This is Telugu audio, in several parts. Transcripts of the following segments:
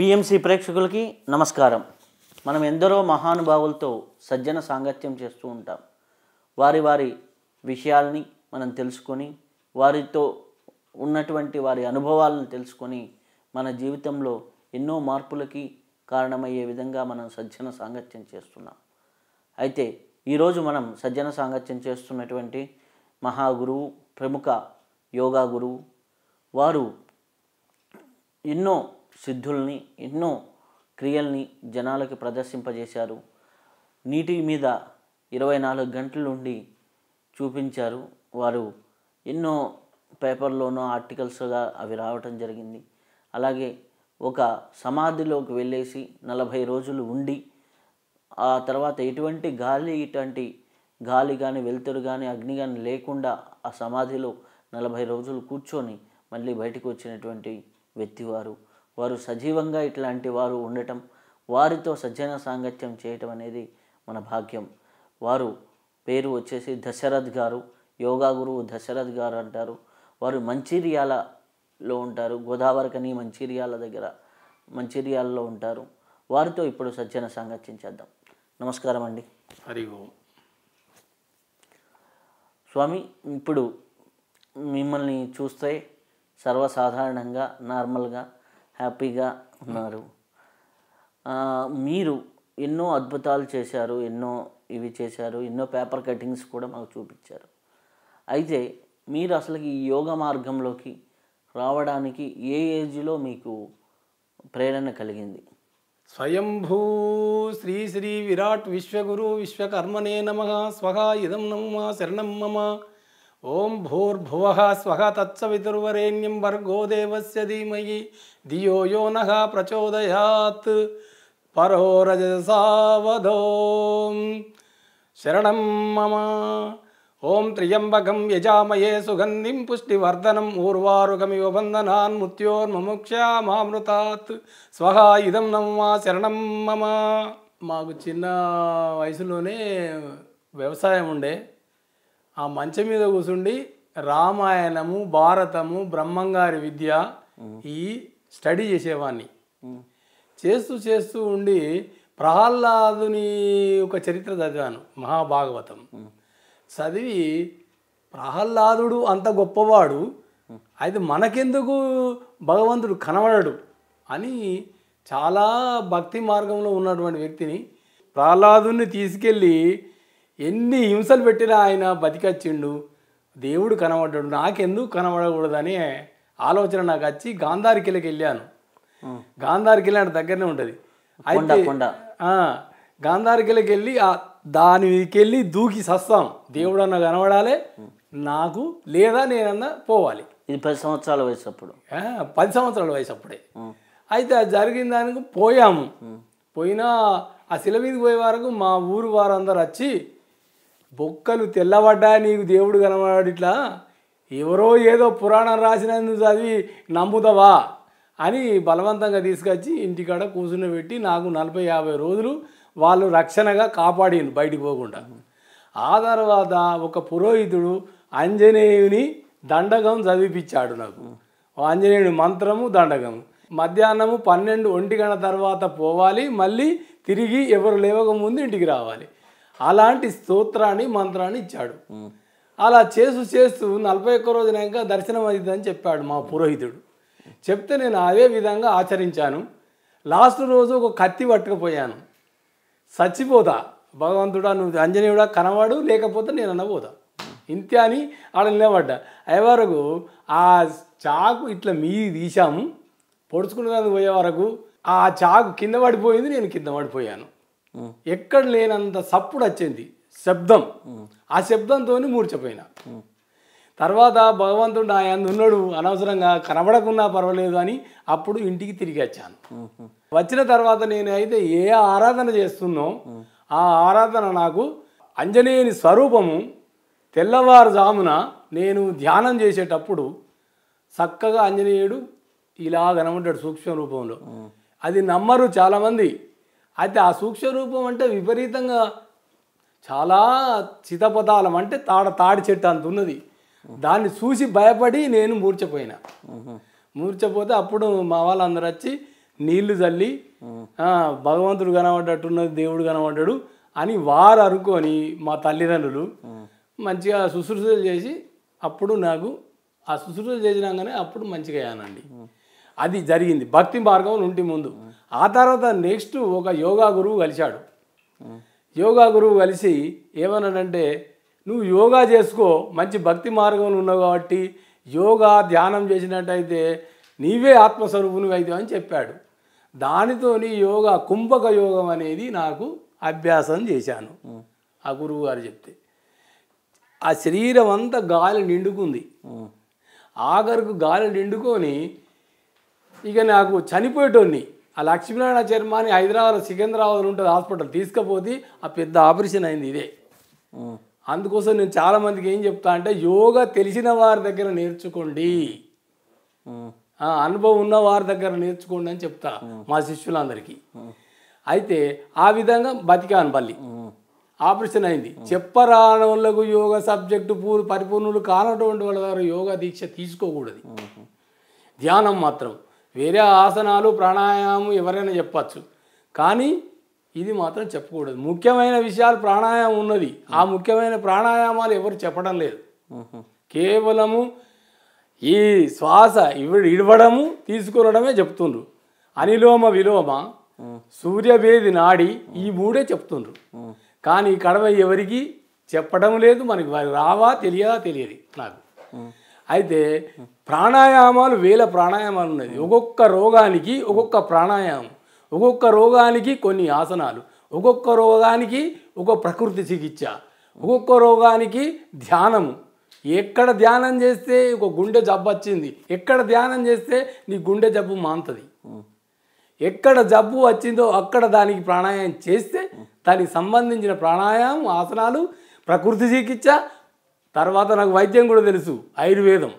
పిఎంసి ప్రేక్షకులకి నమస్కారం మనం ఎందరో మహానుభావులతో సజ్జన సాంగత్యం చేస్తూ ఉంటాం వారి వారి విషయాల్ని మనం తెలుసుకొని వారితో ఉన్నటువంటి వారి అనుభవాలను తెలుసుకొని మన జీవితంలో ఎన్నో మార్పులకి కారణమయ్యే విధంగా మనం సజ్జన సాంగత్యం చేస్తున్నాం అయితే ఈరోజు మనం సజ్జన సాంగత్యం చేస్తున్నటువంటి మహాగురువు ప్రముఖ యోగా గురువు వారు ఎన్నో సిద్ధుల్ని ఎన్నో క్రియల్ని జనాలకి ప్రదర్శింపజేశారు నీటి మీద ఇరవై నాలుగు నుండి చూపించారు వారు ఎన్నో పేపర్లోనో ఆర్టికల్స్గా అవి రావటం జరిగింది అలాగే ఒక సమాధిలోకి వెళ్ళేసి నలభై రోజులు ఉండి ఆ తర్వాత ఎటువంటి గాలి ఇటువంటి గాలి కానీ వెలుతురు కానీ అగ్ని కానీ లేకుండా ఆ సమాధిలో నలభై రోజులు కూర్చొని మళ్ళీ బయటకు వచ్చినటువంటి వ్యక్తివారు వారు సజీవంగా ఇట్లాంటి వారు ఉండటం వారితో సజ్జన సాంగత్యం చేయటం అనేది మన భాగ్యం వారు పేరు వచ్చేసి దశరథ్ గారు యోగా గురువు దశరథ్ గారు అంటారు వారు మంచిర్యాలలో ఉంటారు గోదావరికని మంచిర్యాల దగ్గర మంచిర్యాలలో ఉంటారు వారితో ఇప్పుడు సజ్జన సాంగత్యం చేద్దాం నమస్కారం అండి హరి ఓం స్వామి ఇప్పుడు మిమ్మల్ని చూస్తే సర్వసాధారణంగా నార్మల్గా హ్యాపీగా ఉన్నారు మీరు ఎన్నో అద్భుతాలు చేశారు ఎన్నో ఇవి చేశారు ఎన్నో పేపర్ కటింగ్స్ కూడా మాకు చూపించారు అయితే మీరు అసలు ఈ యోగ మార్గంలోకి రావడానికి ఏ ఏజ్లో మీకు ప్రేరణ కలిగింది స్వయంభూ శ్రీ శ్రీ విరాట్ విశ్వగురు విశ్వకర్మనే నమ స్వహా ఇదం నమ్మ శరణం మమ ఓం భూర్భువ స్వహ తత్సవితుర్వరేణ్యం భర్గో దేవస్య ధీమయి ధియో యో నః ప్రచోదయాత్ పరో రజసావధో శరణం మమ ఓం త్రియంబకం యజామయే సుగంధిం పుష్టివర్ధనం ఊర్వారుగమివ బంధనాన్ మృత్యోర్మముక్ష్యామామృతాత్ స్వహా ఇదం నమ్మా శరణం మమ మాకు చిన్న వయసులోనే వ్యవసాయం ఉండే ఆ మంచం మీద కూర్చుండి రామాయణము భారతము బ్రహ్మంగారి విద్య ఈ స్టడీ చేసేవాడిని చేస్తూ చేస్తూ ఉండి ప్రహ్లాదుని ఒక చరిత్ర చదివాను మహాభాగవతం చదివి ప్రహ్లాదుడు అంత గొప్పవాడు అయితే మనకెందుకు భగవంతుడు కనబడడు అని చాలా భక్తి మార్గంలో ఉన్నటువంటి వ్యక్తిని ప్రహ్లాదుని తీసుకెళ్ళి ఎన్ని హింసలు పెట్టినా ఆయన బతికొచ్చిండు దేవుడు కనబడ్డాడు నాకెందుకు కనబడకూడదని ఆలోచన నాకు వచ్చి కిలకి వెళ్ళాను గాంధారి అంటే దగ్గరనే ఉంటుంది అయితే కిలకి వెళ్ళి దానికి వెళ్ళి దూకి సస్తాం దేవుడు అన్న కనబడాలి నాకు లేదా నేనన్నా పోవాలి ఇది పది సంవత్సరాల వయసు అప్పుడు పది సంవత్సరాల వయసు అప్పుడే అయితే అది జరిగిన దానికి పోయాము పోయినా ఆ శిల మీదకి పోయే వరకు మా ఊరు వారందరూ వచ్చి బొక్కలు తెల్లబడ్డా నీకు దేవుడు కనబడాడు ఇట్లా ఎవరో ఏదో పురాణం రాసినందు చదివి నమ్ముతావా అని బలవంతంగా తీసుకొచ్చి ఇంటికాడ కూర్చుని పెట్టి నాకు నలభై యాభై రోజులు వాళ్ళు రక్షణగా కాపాడిను బయటికి పోకుండా ఆ తర్వాత ఒక పురోహితుడు ఆంజనేయుని దండగం చదివిపించాడు నాకు ఆంజనేయుని మంత్రము దండగం మధ్యాహ్నము పన్నెండు ఒంటి గంట తర్వాత పోవాలి మళ్ళీ తిరిగి ఎవరు లేవక ముందు ఇంటికి రావాలి అలాంటి స్తోత్రాన్ని మంత్రాన్ని ఇచ్చాడు అలా చేస్తూ చేస్తూ నలభై ఒక్క రోజునాక దర్శనం అని చెప్పాడు మా పురోహితుడు చెప్తే నేను అదే విధంగా ఆచరించాను లాస్ట్ రోజు ఒక కత్తి పట్టుకుపోయాను చచ్చిపోతా భగవంతుడా నువ్వు అంజనీయుడా కనవాడు లేకపోతే నేను అనబోదా ఇంతే అని ఆడ నిలబడ్డా అయ్యే వరకు ఆ చాకు ఇట్లా మీ తీశాము పొడుచుకునేదానికి పోయే వరకు ఆ చాకు కింద పడిపోయింది నేను కింద పడిపోయాను ఎక్కడ లేనంత సప్పుడు వచ్చింది శబ్దం ఆ శబ్దంతో మూర్చపోయినా తర్వాత భగవంతుడు ఆయన ఉన్నాడు అనవసరంగా కనబడకున్నా పర్వాలేదు అని అప్పుడు ఇంటికి తిరిగి వచ్చాను వచ్చిన తర్వాత నేను అయితే ఏ ఆరాధన చేస్తున్నో ఆ ఆరాధన నాకు అంజనేయుని స్వరూపము తెల్లవారుజామున నేను ధ్యానం చేసేటప్పుడు చక్కగా ఆంజనేయుడు ఇలా కనబడ్డాడు సూక్ష్మ రూపంలో అది నమ్మరు చాలామంది అయితే ఆ సూక్ష్మ రూపం అంటే విపరీతంగా చాలా చితపదాలం అంటే తాడ తాడి చెట్టు అంత ఉన్నది దాన్ని చూసి భయపడి నేను మూర్చపోయినా మూర్చపోతే అప్పుడు మా వాళ్ళందరూ వచ్చి నీళ్లు చల్లి భగవంతుడు కనబడ్డట్టున్నది దేవుడు కనబడ్డాడు అని వారు అనుకొని మా తల్లిదండ్రులు మంచిగా శుశ్రూషలు చేసి అప్పుడు నాకు ఆ శుశ్రూషలు చేసినాకనే అప్పుడు మంచిగా అయ్యానండి అది జరిగింది భక్తి మార్గం నుండి ముందు ఆ తర్వాత నెక్స్ట్ ఒక యోగా గురువు కలిశాడు యోగా గురువు కలిసి ఏమన్నాడంటే నువ్వు యోగా చేసుకో మంచి భక్తి మార్గంలో ఉన్నావు కాబట్టి యోగా ధ్యానం చేసినట్టయితే నీవే ఆత్మస్వరూపుని అయితే అని చెప్పాడు దానితోని యోగా కుంభక యోగం అనేది నాకు అభ్యాసం చేశాను ఆ గురువు గారు చెప్తే ఆ శరీరం అంతా గాలి నిండుకుంది ఆఖరుకు గాలి నిండుకొని ఇక నాకు చనిపోయేటోన్ని ఆ లక్ష్మీనారాయణ చర్మ అని హైదరాబాద్లో సికింద్రాబాద్ ఉంటుంది హాస్పిటల్ తీసుకుపోతే ఆ పెద్ద ఆపరేషన్ అయింది ఇదే అందుకోసం నేను చాలామందికి ఏం చెప్తా అంటే యోగా తెలిసిన వారి దగ్గర నేర్చుకోండి అనుభవం ఉన్న వారి దగ్గర నేర్చుకోండి అని చెప్తా మా శిష్యులందరికీ అయితే ఆ విధంగా బతికాను పల్లి ఆపరేషన్ అయింది చెప్పరాని వాళ్ళకు యోగ సబ్జెక్టు పూర్తి పరిపూర్ణులు కానటువంటి వాళ్ళ దగ్గర యోగా దీక్ష తీసుకోకూడదు ధ్యానం మాత్రం వేరే ఆసనాలు ప్రాణాయామం ఎవరైనా చెప్పచ్చు కానీ ఇది మాత్రం చెప్పకూడదు ముఖ్యమైన విషయాలు ప్రాణాయామం ఉన్నది ఆ ముఖ్యమైన ప్రాణాయామాలు ఎవరు చెప్పడం లేదు కేవలము ఈ శ్వాస ఇవి ఇవ్వడము తీసుకురడమే చెప్తుండ్రు అనిలోమ విలోమ సూర్యభేది నాడి ఈ మూడే చెప్తుండ్రు కానీ కడవ ఎవరికి చెప్పడం లేదు మనకి రావా తెలియదా తెలియదు నాకు అయితే ప్రాణాయామాలు వేల ప్రాణాయామాలు ఉన్నాయి ఒక్కొక్క రోగానికి ఒక్కొక్క ప్రాణాయామం ఒక్కొక్క రోగానికి కొన్ని ఆసనాలు ఒక్కొక్క రోగానికి ఒక ప్రకృతి చికిత్స ఒక్కొక్క రోగానికి ధ్యానము ఎక్కడ ధ్యానం చేస్తే ఒక గుండె జబ్బు వచ్చింది ఎక్కడ ధ్యానం చేస్తే నీ గుండె జబ్బు మాంతది ఎక్కడ జబ్బు వచ్చిందో అక్కడ దానికి ప్రాణాయామం చేస్తే దానికి సంబంధించిన ప్రాణాయామం ఆసనాలు ప్రకృతి చికిత్స తర్వాత నాకు వైద్యం కూడా తెలుసు ఆయుర్వేదం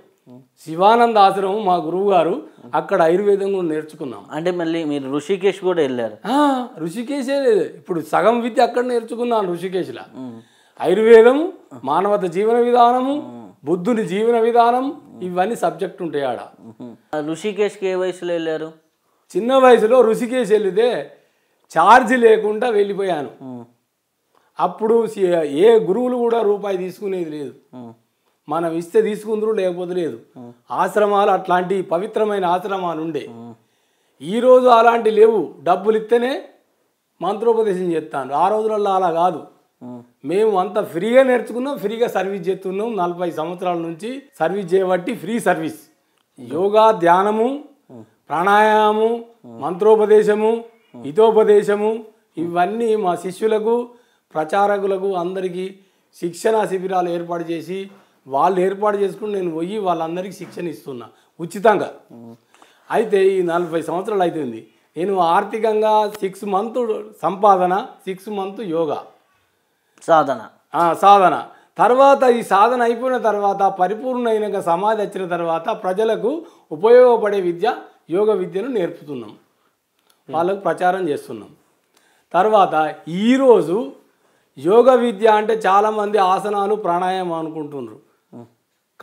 శివానంద ఆశ్రమం మా గురువు గారు అక్కడ ఆయుర్వేదం కూడా నేర్చుకున్నాం అంటే మళ్ళీ మీరు ఋషికేశ్ కూడా వెళ్ళారు ఋషికేశే ఇప్పుడు సగం విద్య అక్కడ నేర్చుకున్నాను ఋషికేశ్లో ఆయుర్వేదం మానవత జీవన విధానము బుద్ధుని జీవన విధానం ఇవన్నీ సబ్జెక్ట్ ఉంటాయి ఆడ ఋషికేశ్కి ఏ వయసులో వెళ్ళారు చిన్న వయసులో ఋషికేశ్ వెళ్ళితే ఛార్జ్ లేకుండా వెళ్ళిపోయాను అప్పుడు ఏ గురువులు కూడా రూపాయి తీసుకునేది లేదు మనం ఇస్తే తీసుకుందరు లేకపోతే లేదు ఆశ్రమాలు అట్లాంటి పవిత్రమైన ఆశ్రమాలు ఉండే ఈరోజు అలాంటి లేవు డబ్బులు ఇస్తేనే మంత్రోపదేశం చేస్తాను ఆ రోజులలో అలా కాదు మేము అంత ఫ్రీగా నేర్చుకున్నాం ఫ్రీగా సర్వీస్ చేస్తున్నాం నలభై సంవత్సరాల నుంచి సర్వీస్ చేయబట్టి ఫ్రీ సర్వీస్ యోగా ధ్యానము ప్రాణాయామము మంత్రోపదేశము హితోపదేశము ఇవన్నీ మా శిష్యులకు ప్రచారకులకు అందరికీ శిక్షణ శిబిరాలు ఏర్పాటు చేసి వాళ్ళు ఏర్పాటు చేసుకుని నేను పోయి వాళ్ళందరికీ శిక్షణ ఇస్తున్నా ఉచితంగా అయితే ఈ నలభై సంవత్సరాలు అవుతుంది నేను ఆర్థికంగా సిక్స్ మంత్ సంపాదన సిక్స్ మంత్ యోగా సాధన సాధన తర్వాత ఈ సాధన అయిపోయిన తర్వాత పరిపూర్ణమైన సమాధి వచ్చిన తర్వాత ప్రజలకు ఉపయోగపడే విద్య యోగ విద్యను నేర్పుతున్నాం వాళ్ళకు ప్రచారం చేస్తున్నాం తర్వాత ఈరోజు యోగ విద్య అంటే చాలామంది ఆసనాలు ప్రాణాయామం అనుకుంటున్నారు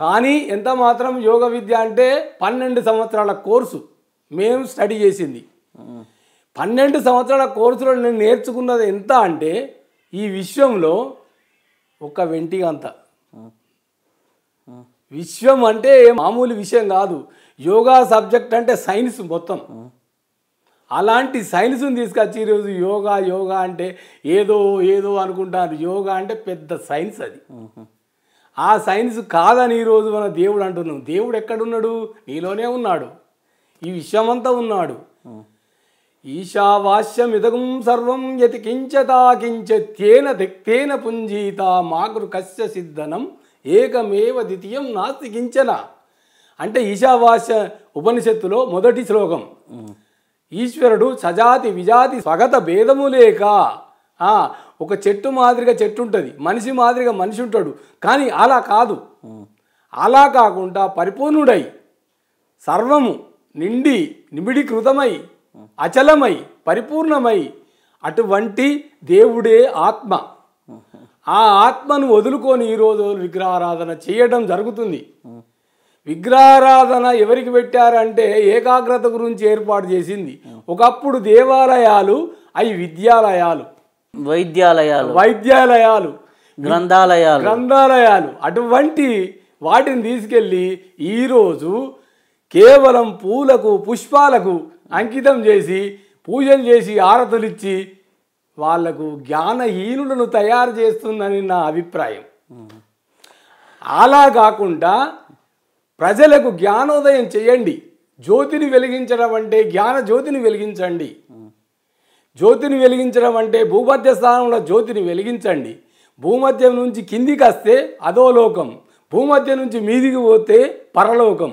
కానీ ఎంత మాత్రం యోగ విద్య అంటే పన్నెండు సంవత్సరాల కోర్సు మేము స్టడీ చేసింది పన్నెండు సంవత్సరాల కోర్సులో నేను నేర్చుకున్నది ఎంత అంటే ఈ విశ్వంలో ఒక వెంటిగంత విశ్వం అంటే మామూలు విషయం కాదు యోగా సబ్జెక్ట్ అంటే సైన్స్ మొత్తం అలాంటి సైన్స్ని తీసుకొచ్చి ఈరోజు యోగా యోగా అంటే ఏదో ఏదో అనుకుంటారు యోగా అంటే పెద్ద సైన్స్ అది ఆ సైన్స్ కాదని ఈరోజు మన దేవుడు అంటున్నాం దేవుడు ఎక్కడున్నాడు నీలోనే ఉన్నాడు ఈ విషయమంతా ఉన్నాడు ఈశావాస్యం ఇదగం సర్వం యతి కించతాకించ తేన దిక్తేన పుంజీత మాకృ కశ్య సిద్ధనం ఏకమేవ ద్వితీయం నాస్తి కించన అంటే ఈశావాస్య ఉపనిషత్తులో మొదటి శ్లోకం ఈశ్వరుడు సజాతి విజాతి స్వగత భేదము లేక ఒక చెట్టు మాదిరిగా చెట్టు ఉంటుంది మనిషి మాదిరిగా మనిషి ఉంటాడు కానీ అలా కాదు అలా కాకుండా పరిపూర్ణుడై సర్వము నిండి నిమిడీకృతమై అచలమై పరిపూర్ణమై అటువంటి దేవుడే ఆత్మ ఆ ఆత్మను వదులుకొని ఈరోజు విగ్రహారాధన చేయడం జరుగుతుంది విగ్రహారాధన ఎవరికి పెట్టారంటే ఏకాగ్రత గురించి ఏర్పాటు చేసింది ఒకప్పుడు దేవాలయాలు అవి విద్యాలయాలు వైద్యాలయాలు వైద్యాలయాలు గ్రంథాలయాలు గ్రంథాలయాలు అటువంటి వాటిని తీసుకెళ్ళి ఈరోజు కేవలం పూలకు పుష్పాలకు అంకితం చేసి పూజలు చేసి ఆరతులిచ్చి వాళ్లకు జ్ఞానహీనులను తయారు చేస్తుందని నా అభిప్రాయం అలా కాకుండా ప్రజలకు జ్ఞానోదయం చేయండి జ్యోతిని వెలిగించడం అంటే జ్ఞాన జ్యోతిని వెలిగించండి జ్యోతిని వెలిగించడం అంటే భూమధ్య స్థానంలో జ్యోతిని వెలిగించండి భూమధ్యం నుంచి కిందికి వస్తే అధోలోకం భూమధ్య నుంచి మీదికి పోతే పరలోకం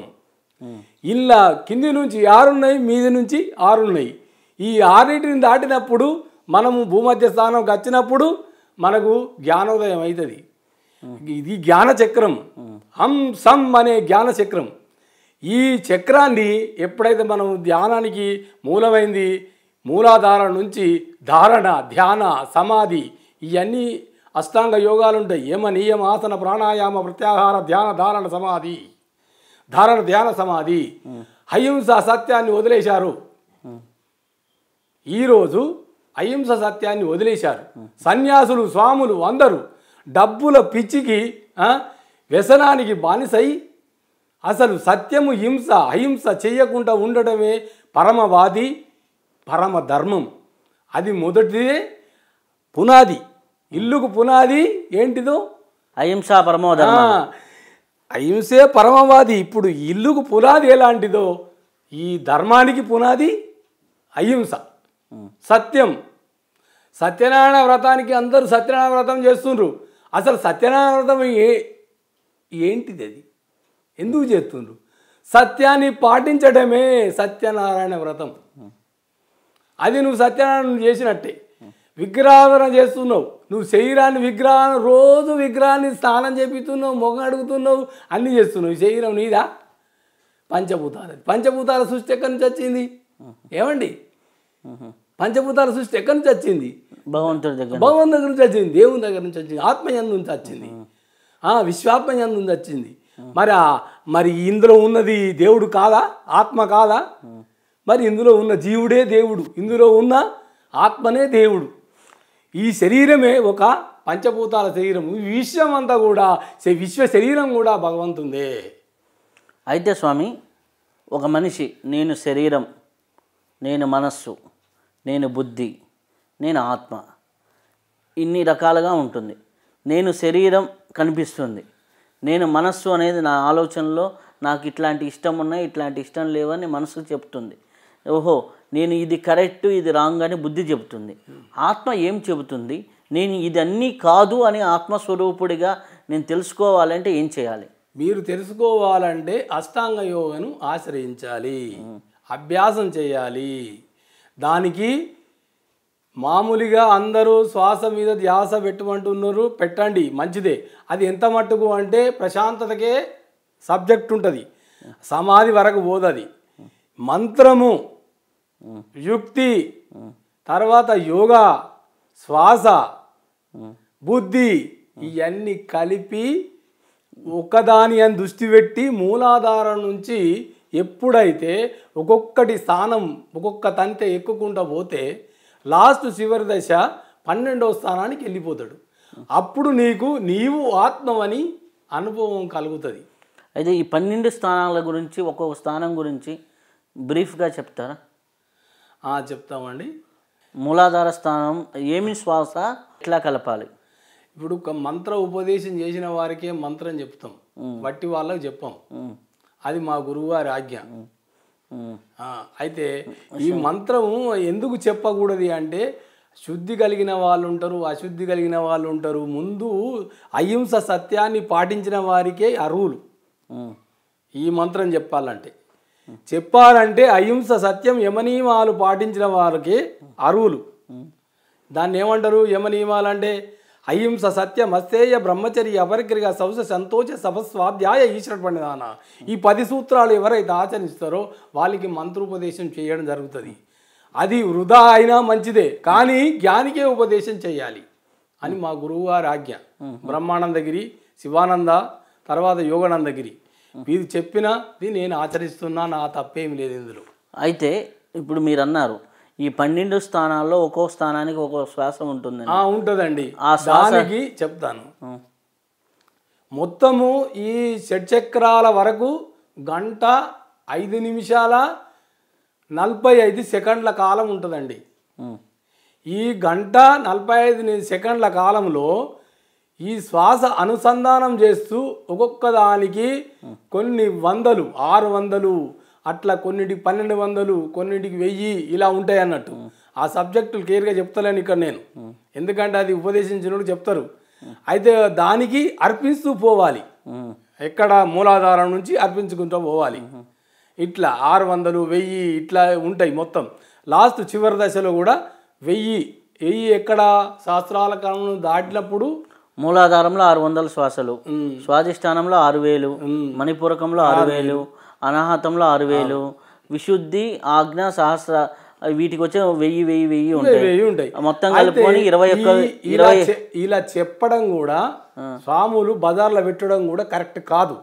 ఇలా కింది నుంచి ఆరున్నాయి మీది నుంచి ఆరున్నాయి ఈ ఆరింటిని దాటినప్పుడు మనము భూమధ్య స్థానంకి వచ్చినప్పుడు మనకు జ్ఞానోదయం అవుతుంది ఇది జ్ఞానచక్రం హం సమ్ అనే జ్ఞానచక్రం ఈ చక్రాన్ని ఎప్పుడైతే మనం ధ్యానానికి మూలమైంది మూలాధార నుంచి ధారణ ధ్యాన సమాధి ఇవన్నీ అష్టాంగ యోగాలు ఉంటాయి యమ నియమ ఆసన ప్రాణాయామ ప్రత్యాహార ధ్యాన ధారణ సమాధి ధారణ ధ్యాన సమాధి అహింస సత్యాన్ని వదిలేశారు ఈరోజు అహింస సత్యాన్ని వదిలేశారు సన్యాసులు స్వాములు అందరూ డబ్బుల పిచ్చికి వ్యసనానికి బానిసై అసలు సత్యము హింస అహింస చేయకుండా ఉండడమే పరమవాది పరమ ధర్మం అది మొదటిదే పునాది ఇల్లుకు పునాది ఏంటిదో అహింస పరమోధర్మ అహింసే పరమవాది ఇప్పుడు ఇల్లుకు పునాది ఎలాంటిదో ఈ ధర్మానికి పునాది అహింస సత్యం సత్యనారాయణ వ్రతానికి అందరూ సత్యనారాయణ వ్రతం చేస్తుండ్రు అసలు సత్యనారాయణ ఏ ఏంటిది అది ఎందుకు చేస్తుండ్రు సత్యాన్ని పాటించడమే సత్యనారాయణ వ్రతం అది నువ్వు సత్యనారాయణ చేసినట్టే విగ్రహారాధన చేస్తున్నావు నువ్వు శరీరాన్ని విగ్రహాన్ని రోజు విగ్రహాన్ని స్నానం చేపిస్తున్నావు మొగం అడుగుతున్నావు అన్నీ చేస్తున్నావు శరీరం నీదా పంచభూతాలు పంచభూతాల సృష్టి ఎక్కడి నుంచి వచ్చింది ఏమండి పంచభూతాల సృష్టి ఎక్కడి నుంచి వచ్చింది భగవంతుడి దగ్గర భగవంతు దగ్గర నుంచి వచ్చింది దేవుని దగ్గర నుంచి వచ్చింది ఆత్మయం నుంచి వచ్చింది విశ్వాత్మయం నుంచి వచ్చింది మరి మరి ఇందులో ఉన్నది దేవుడు కాదా ఆత్మ కాదా మరి ఇందులో ఉన్న జీవుడే దేవుడు ఇందులో ఉన్న ఆత్మనే దేవుడు ఈ శరీరమే ఒక పంచభూతాల శరీరం ఈ విశ్వం అంతా కూడా విశ్వ శరీరం కూడా భగవంతుందే అయితే స్వామి ఒక మనిషి నేను శరీరం నేను మనస్సు నేను బుద్ధి నేను ఆత్మ ఇన్ని రకాలుగా ఉంటుంది నేను శరీరం కనిపిస్తుంది నేను మనస్సు అనేది నా ఆలోచనలో నాకు ఇట్లాంటి ఇష్టం ఉన్నాయి ఇట్లాంటి ఇష్టం లేవని మనసు చెప్తుంది ఓహో నేను ఇది కరెక్ట్ ఇది రాంగ్ అని బుద్ధి చెబుతుంది ఆత్మ ఏం చెబుతుంది నేను ఇది అన్నీ కాదు అని ఆత్మస్వరూపుడిగా నేను తెలుసుకోవాలంటే ఏం చేయాలి మీరు తెలుసుకోవాలంటే అష్టాంగ యోగను ఆశ్రయించాలి అభ్యాసం చేయాలి దానికి మామూలుగా అందరూ శ్వాస మీద ధ్యాస పెట్టుకుంటున్నారు పెట్టండి మంచిదే అది ఎంత మట్టుకు అంటే ప్రశాంతతకే సబ్జెక్ట్ ఉంటుంది సమాధి వరకు పోదది మంత్రము యుక్తి తర్వాత యోగా శ్వాస బుద్ధి ఇవన్నీ కలిపి ఒకదాని అని దృష్టి పెట్టి మూలాధారం నుంచి ఎప్పుడైతే ఒక్కొక్కటి స్థానం ఒక్కొక్క తంతె ఎక్కుకుండా పోతే లాస్ట్ చివరి దశ పన్నెండవ స్థానానికి వెళ్ళిపోతాడు అప్పుడు నీకు నీవు ఆత్మవని అనుభవం కలుగుతుంది అయితే ఈ పన్నెండు స్థానాల గురించి ఒక్కొక్క స్థానం గురించి బ్రీఫ్గా చెప్తారా చెప్తామండి మూలాధార స్థానం ఏమి శ్వాస ఎట్లా కలపాలి ఇప్పుడు మంత్ర ఉపదేశం చేసిన వారికే మంత్రం చెప్తాం వట్టి వాళ్ళకి చెప్పాం అది మా గురువుగారి ఆజ్ఞ అయితే ఈ మంత్రం ఎందుకు చెప్పకూడదు అంటే శుద్ధి కలిగిన వాళ్ళు ఉంటారు అశుద్ధి కలిగిన వాళ్ళు ఉంటారు ముందు అహింస సత్యాన్ని పాటించిన వారికే అర్హులు ఈ మంత్రం చెప్పాలంటే చెప్పాలంటే అహింస సత్యం యమనియమాలు పాటించిన వారికి అర్హులు దాన్ని ఏమంటారు యమనియమాలు అంటే అహింస సత్యం అస్తేయ బ్రహ్మచర్య అవరిగ్రహ సౌస సంతోష సభస్వాధ్యాయ ఈశ్వర పండిదాన ఈ పది సూత్రాలు ఎవరైతే ఆచరిస్తారో వాళ్ళకి మంత్రోపదేశం చేయడం జరుగుతుంది అది వృధా అయినా మంచిదే కానీ జ్ఞానికే ఉపదేశం చేయాలి అని మా గురువు గారి ఆజ్ఞ బ్రహ్మానందగిరి శివానంద తర్వాత యోగానందగిరి ఇది చెప్పినా నేను ఆచరిస్తున్నా నా తప్పేమి లేదు ఇందులో అయితే ఇప్పుడు మీరు అన్నారు ఈ పన్నెండు స్థానాల్లో ఒక్కో స్థానానికి ఒక్కో శ్వాస ఉంటుంది ఉంటుందండి ఆ శ్వాసకి చెప్తాను మొత్తము ఈ షడ్చక్రాల వరకు గంట ఐదు నిమిషాల నలభై ఐదు సెకండ్ల కాలం ఉంటుందండి ఈ గంట నలభై ఐదు సెకండ్ల కాలంలో ఈ శ్వాస అనుసంధానం చేస్తూ ఒక్కొక్క దానికి కొన్ని వందలు ఆరు వందలు అట్లా కొన్నిటికి పన్నెండు వందలు కొన్నిటికి వెయ్యి ఇలా ఉంటాయి అన్నట్టు ఆ సబ్జెక్టులు క్లియర్గా చెప్తలేను ఇక్కడ నేను ఎందుకంటే అది ఉపదేశించినట్టు చెప్తారు అయితే దానికి అర్పిస్తూ పోవాలి ఎక్కడ మూలాధారం నుంచి అర్పించుకుంటూ పోవాలి ఇట్లా ఆరు వందలు వెయ్యి ఇట్లా ఉంటాయి మొత్తం లాస్ట్ చివరి దశలో కూడా వెయ్యి వెయ్యి ఎక్కడ శాస్త్రాల కాలంలో దాటినప్పుడు మూలాధారంలో ఆరు వందల శ్వాసలు స్వాధిష్టానంలో ఆరు వేలు మణిపూరకంలో ఆరు వేలు అనాహతంలో ఆరు వేలు విశుద్ధి ఆజ్ఞ సహస్ర వీటికి వచ్చే వెయ్యి వెయ్యి వెయ్యి వెయ్యి ఉంటాయి మొత్తం కలుపుకొని ఇరవై ఒక్క ఇరవై ఇలా చెప్పడం కూడా స్వాములు బజార్లో పెట్టడం కూడా కరెక్ట్ కాదు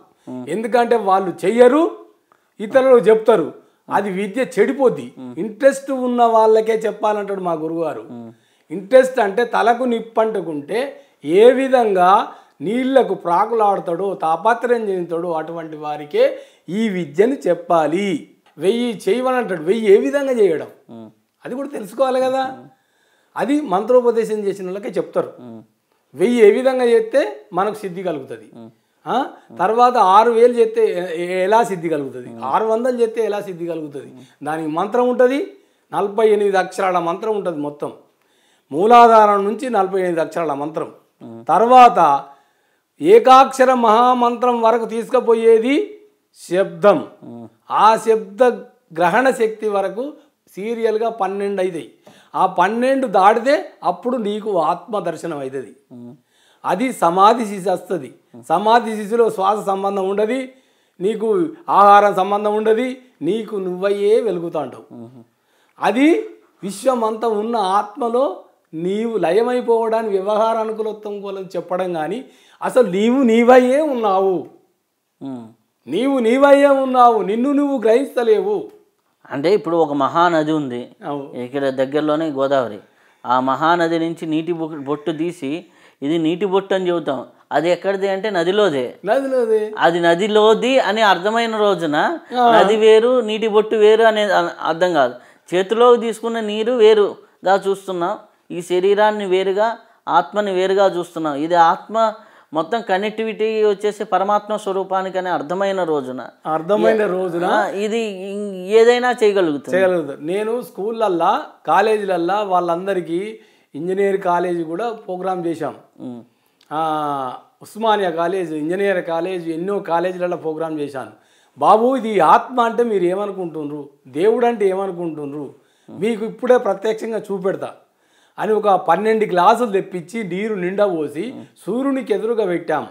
ఎందుకంటే వాళ్ళు చెయ్యరు ఇతరులు చెప్తారు అది విద్య చెడిపోద్ది ఇంట్రెస్ట్ ఉన్న వాళ్ళకే చెప్పాలంటాడు మా గురుగారు ఇంట్రెస్ట్ అంటే తలకు నిప్పంటుకుంటే ఏ విధంగా నీళ్లకు ప్రాకులాడతాడో తాపత్రయం చెందుతాడో అటువంటి వారికే ఈ విద్యను చెప్పాలి వెయ్యి చేయమని అంటాడు వెయ్యి ఏ విధంగా చేయడం అది కూడా తెలుసుకోవాలి కదా అది మంత్రోపదేశం చేసిన వాళ్ళకే చెప్తారు వెయ్యి ఏ విధంగా చేస్తే మనకు సిద్ధి కలుగుతుంది తర్వాత ఆరు వేలు చేస్తే ఎలా సిద్ధి కలుగుతుంది ఆరు వందలు చేస్తే ఎలా సిద్ధి కలుగుతుంది దానికి మంత్రం ఉంటుంది నలభై ఎనిమిది అక్షరాల మంత్రం ఉంటుంది మొత్తం మూలాధారం నుంచి నలభై ఎనిమిది అక్షరాల మంత్రం తర్వాత ఏకాక్షర మహామంత్రం వరకు తీసుకుపోయేది శబ్దం ఆ శబ్ద గ్రహణ శక్తి వరకు సీరియల్గా పన్నెండు అవుతాయి ఆ పన్నెండు దాటితే అప్పుడు నీకు ఆత్మ దర్శనం అవుతుంది అది సమాధి శిశి వస్తుంది సమాధి శిశిలో శ్వాస సంబంధం ఉండదు నీకు ఆహారం సంబంధం ఉండదు నీకు నువ్వయ్యే వెలుగుతాంటావు అది విశ్వమంతా ఉన్న ఆత్మలో నీవు లయమైపోవడానికి వ్యవహార అనుకూలత్వం కోసం చెప్పడం కానీ అసలు నీవు నీవయ్యే ఉన్నావు నీవు నీవయ్యే ఉన్నావు నిన్ను నువ్వు గ్రహిస్తలేవు అంటే ఇప్పుడు ఒక మహానది ఉంది ఇక్కడ దగ్గరలోనే గోదావరి ఆ మహానది నుంచి నీటి బొట్టు తీసి ఇది నీటి బొట్టు అని చెబుతాం అది ఎక్కడిది అంటే నదిలోదే నదిలోదే అది నదిలోది అని అర్థమైన రోజున నది వేరు నీటి బొట్టు వేరు అనే అర్థం కాదు చేతిలోకి తీసుకున్న నీరు వేరుగా చూస్తున్నాం ఈ శరీరాన్ని వేరుగా ఆత్మని వేరుగా చూస్తున్నాం ఇది ఆత్మ మొత్తం కనెక్టివిటీ వచ్చేసి పరమాత్మ స్వరూపానికనే అర్థమైన రోజున అర్థమైన రోజున ఇది ఏదైనా చేయగలుగుతుంది చేయగలుగుతారు నేను స్కూళ్ళల్లా కాలేజీలల్లా వాళ్ళందరికీ ఇంజనీర్ కాలేజీ కూడా ప్రోగ్రామ్ చేశాం ఉస్మానియా కాలేజ్ ఇంజనీర్ కాలేజ్ ఎన్నో కాలేజీలలో ప్రోగ్రామ్ చేశాను బాబు ఇది ఆత్మ అంటే మీరు ఏమనుకుంటున్నారు దేవుడు అంటే ఏమనుకుంటున్నారు మీకు ఇప్పుడే ప్రత్యక్షంగా చూపెడతా అని ఒక పన్నెండు గ్లాసులు తెప్పించి నీరు నిండా పోసి సూర్యునికి ఎదురుగా పెట్టాం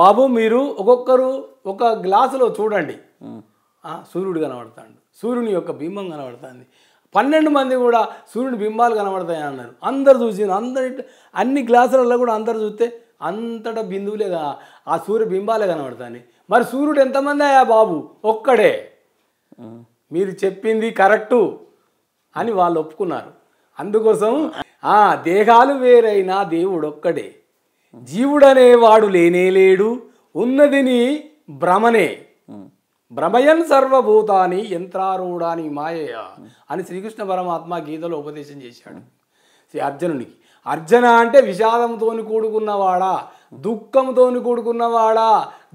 బాబు మీరు ఒక్కొక్కరు ఒక గ్లాసులో చూడండి సూర్యుడు కనబడతాడు సూర్యుని యొక్క బింబం కనబడుతుంది పన్నెండు మంది కూడా సూర్యుని బింబాలు కనబడతాయి అన్నారు అందరు చూసి అందరి అన్ని గ్లాసులలో కూడా అందరు చూస్తే అంతటా బిందువులే ఆ సూర్య బింబాలే కనబడతాయి మరి సూర్యుడు ఎంతమంది అయ్యా బాబు ఒక్కడే మీరు చెప్పింది కరెక్టు అని వాళ్ళు ఒప్పుకున్నారు అందుకోసం ఆ దేహాలు వేరైనా దేవుడొక్కడే జీవుడనేవాడు లేనేలేడు ఉన్నదిని భ్రమనే భ్రమయన్ సర్వభూతాని యంత్రారూఢాని మాయ అని శ్రీకృష్ణ పరమాత్మ గీతలో ఉపదేశం చేశాడు శ్రీ అర్జునునికి అర్జున అంటే విషాదంతో కూడుకున్నవాడా దుఃఖంతో కూడుకున్నవాడా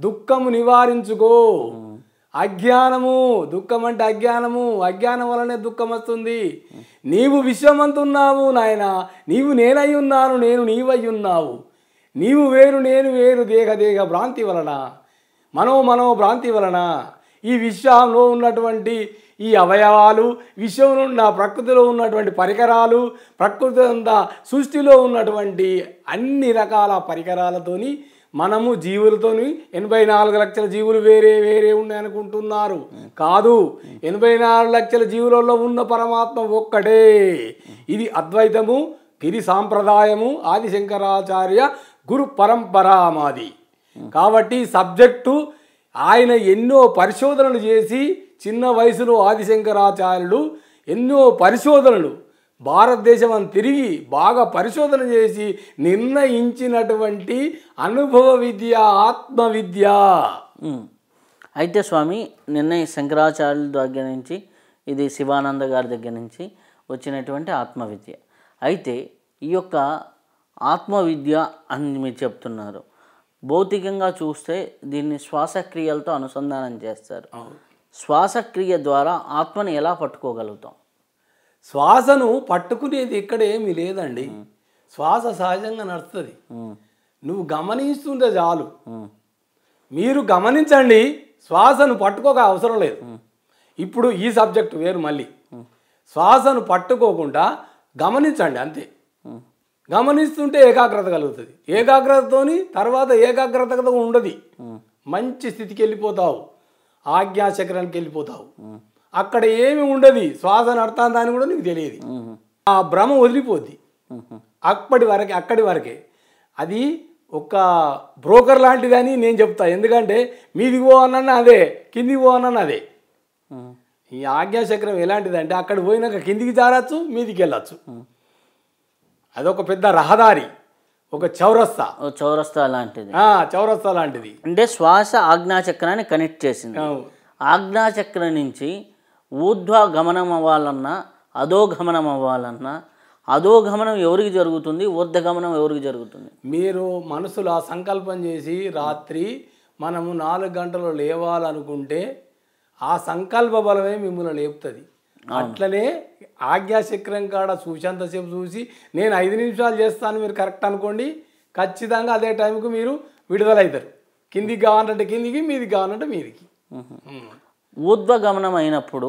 దుఃఖము నివారించుకో అజ్ఞానము దుఃఖం అంటే అజ్ఞానము అజ్ఞానం వలనే దుఃఖం వస్తుంది నీవు విశ్వమంతున్నావు నాయన నీవు నేనై ఉన్నాను నేను నీవై ఉన్నావు నీవు వేరు నేను వేరు దేహ దేహ భ్రాంతి వలన మనో మనో భ్రాంతి వలన ఈ విశ్వంలో ఉన్నటువంటి ఈ అవయవాలు విశ్వంలో నా ప్రకృతిలో ఉన్నటువంటి పరికరాలు ప్రకృతి సృష్టిలో ఉన్నటువంటి అన్ని రకాల పరికరాలతోని మనము జీవులతో ఎనభై నాలుగు లక్షల జీవులు వేరే వేరే ఉన్నాయి అనుకుంటున్నారు కాదు ఎనభై నాలుగు లక్షల జీవులలో ఉన్న పరమాత్మ ఒక్కడే ఇది అద్వైతము గిరి సాంప్రదాయము ఆది శంకరాచార్య గురు పరంపర మాది కాబట్టి సబ్జెక్టు ఆయన ఎన్నో పరిశోధనలు చేసి చిన్న వయసులో ఆదిశంకరాచార్యులు ఎన్నో పరిశోధనలు భారతదేశం అని తిరిగి బాగా పరిశోధన చేసి నిర్ణయించినటువంటి అనుభవ విద్య ఆత్మవిద్య అయితే స్వామి నిర్ణయ శంకరాచార్యుల దగ్గర నుంచి ఇది శివానంద గారి దగ్గర నుంచి వచ్చినటువంటి ఆత్మవిద్య అయితే ఈ యొక్క ఆత్మవిద్య అని మీరు చెప్తున్నారు భౌతికంగా చూస్తే దీన్ని శ్వాసక్రియలతో అనుసంధానం చేస్తారు శ్వాసక్రియ ద్వారా ఆత్మని ఎలా పట్టుకోగలుగుతాం శ్వాసను పట్టుకునేది ఇక్కడేమి లేదండి శ్వాస సహజంగా నడుస్తుంది నువ్వు గమనిస్తుంటే చాలు మీరు గమనించండి శ్వాసను పట్టుకోక అవసరం లేదు ఇప్పుడు ఈ సబ్జెక్ట్ వేరు మళ్ళీ శ్వాసను పట్టుకోకుండా గమనించండి అంతే గమనిస్తుంటే ఏకాగ్రత కలుగుతుంది ఏకాగ్రతతోని తర్వాత ఏకాగ్రత ఉండదు మంచి స్థితికి వెళ్ళిపోతావు ఆజ్ఞాచక్రానికి వెళ్ళిపోతావు అక్కడ ఏమి ఉండదు శ్వాస నడుతుందా అని కూడా నీకు తెలియదు ఆ భ్రమ వదిలిపోద్ది అప్పటి వరకే అక్కడి వరకే అది ఒక బ్రోకర్ లాంటిది అని నేను చెప్తా ఎందుకంటే మీది పోవనన్నా అదే కిందికి పోవనన్నా అదే ఈ ఆజ్ఞాచక్రం ఎలాంటిదంటే అక్కడ పోయినాక కిందికి జారచ్చు మీదికి వెళ్ళచ్చు అదొక పెద్ద రహదారి ఒక చౌరస్తా చౌరస్తా లాంటిది చౌరస్తా లాంటిది అంటే శ్వాస ఆజ్ఞాచక్రాన్ని కనెక్ట్ చేసింది ఆజ్ఞాచక్రం నుంచి ఊర్ధ్వ గమనం అవ్వాలన్నా అధోగమనం అవ్వాలన్నా అధోగమనం ఎవరికి జరుగుతుంది గమనం ఎవరికి జరుగుతుంది మీరు మనసులో ఆ సంకల్పం చేసి రాత్రి మనము నాలుగు గంటలు లేవాలనుకుంటే ఆ సంకల్ప బలమే మిమ్మల్ని లేపుతుంది అట్లనే ఆజ్ఞాశక్రం కాడ చూసేంతసేపు చూసి నేను ఐదు నిమిషాలు చేస్తాను మీరు కరెక్ట్ అనుకోండి ఖచ్చితంగా అదే టైంకు మీరు విడుదలవుతారు కిందికి కావాలంటే కిందికి మీది కావాలంటే మీదికి ఊర్ధ్వగమనం అయినప్పుడు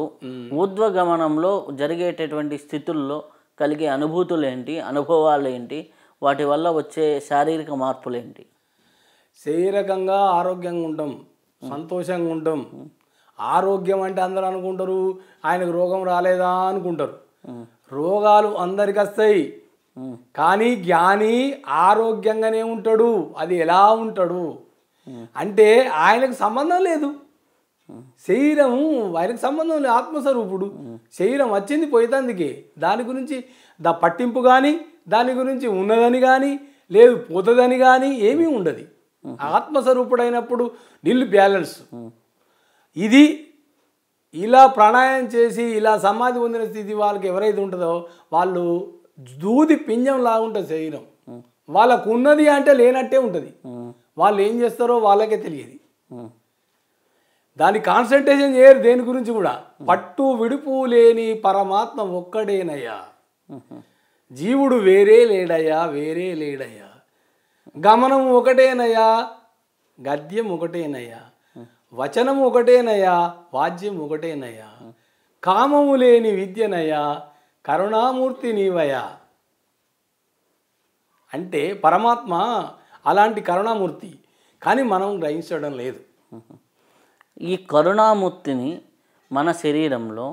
ఊర్ధ్వగమనంలో జరిగేటటువంటి స్థితుల్లో కలిగే అనుభూతులు ఏంటి అనుభవాలు ఏంటి వాటి వల్ల వచ్చే శారీరక మార్పులు ఏంటి శారీరకంగా ఆరోగ్యంగా ఉంటాం సంతోషంగా ఉంటాం ఆరోగ్యం అంటే అందరూ అనుకుంటారు ఆయనకు రోగం రాలేదా అనుకుంటారు రోగాలు అందరికి వస్తాయి కానీ జ్ఞాని ఆరోగ్యంగానే ఉంటాడు అది ఎలా ఉంటాడు అంటే ఆయనకు సంబంధం లేదు శరీరం ఆయనకు సంబంధం లేదు ఆత్మస్వరూపుడు శరీరం వచ్చింది పోయేతందుకే దాని గురించి దా పట్టింపు కానీ దాని గురించి ఉన్నదని కానీ లేదు పోతుందని కానీ ఏమీ ఉండదు ఆత్మస్వరూపుడైనప్పుడు నిల్ బ్యాలెన్స్ ఇది ఇలా ప్రాణాయం చేసి ఇలా సమాధి పొందిన స్థితి వాళ్ళకి ఎవరైతే ఉంటుందో వాళ్ళు దూది పింజంలా ఉంటుంది శరీరం వాళ్ళకు ఉన్నది అంటే లేనట్టే ఉంటుంది వాళ్ళు ఏం చేస్తారో వాళ్ళకే తెలియదు దాని కాన్సన్ట్రేషన్ చేయరు దేని గురించి కూడా పట్టు విడుపు లేని పరమాత్మ ఒక్కడేనయ్యా జీవుడు వేరే లేడయ్యా వేరే లేడయ్యా గమనం ఒకటేనయ్యా గద్యం ఒకటేనయ్యా వచనం ఒకటేనయ్యా వాద్యం ఒకటేనయ్యా కామము లేని విద్యనయ్యా కరుణామూర్తి నీవయ్యా అంటే పరమాత్మ అలాంటి కరుణామూర్తి కానీ మనం గ్రహించడం లేదు ఈ కరుణామూర్తిని మన శరీరంలో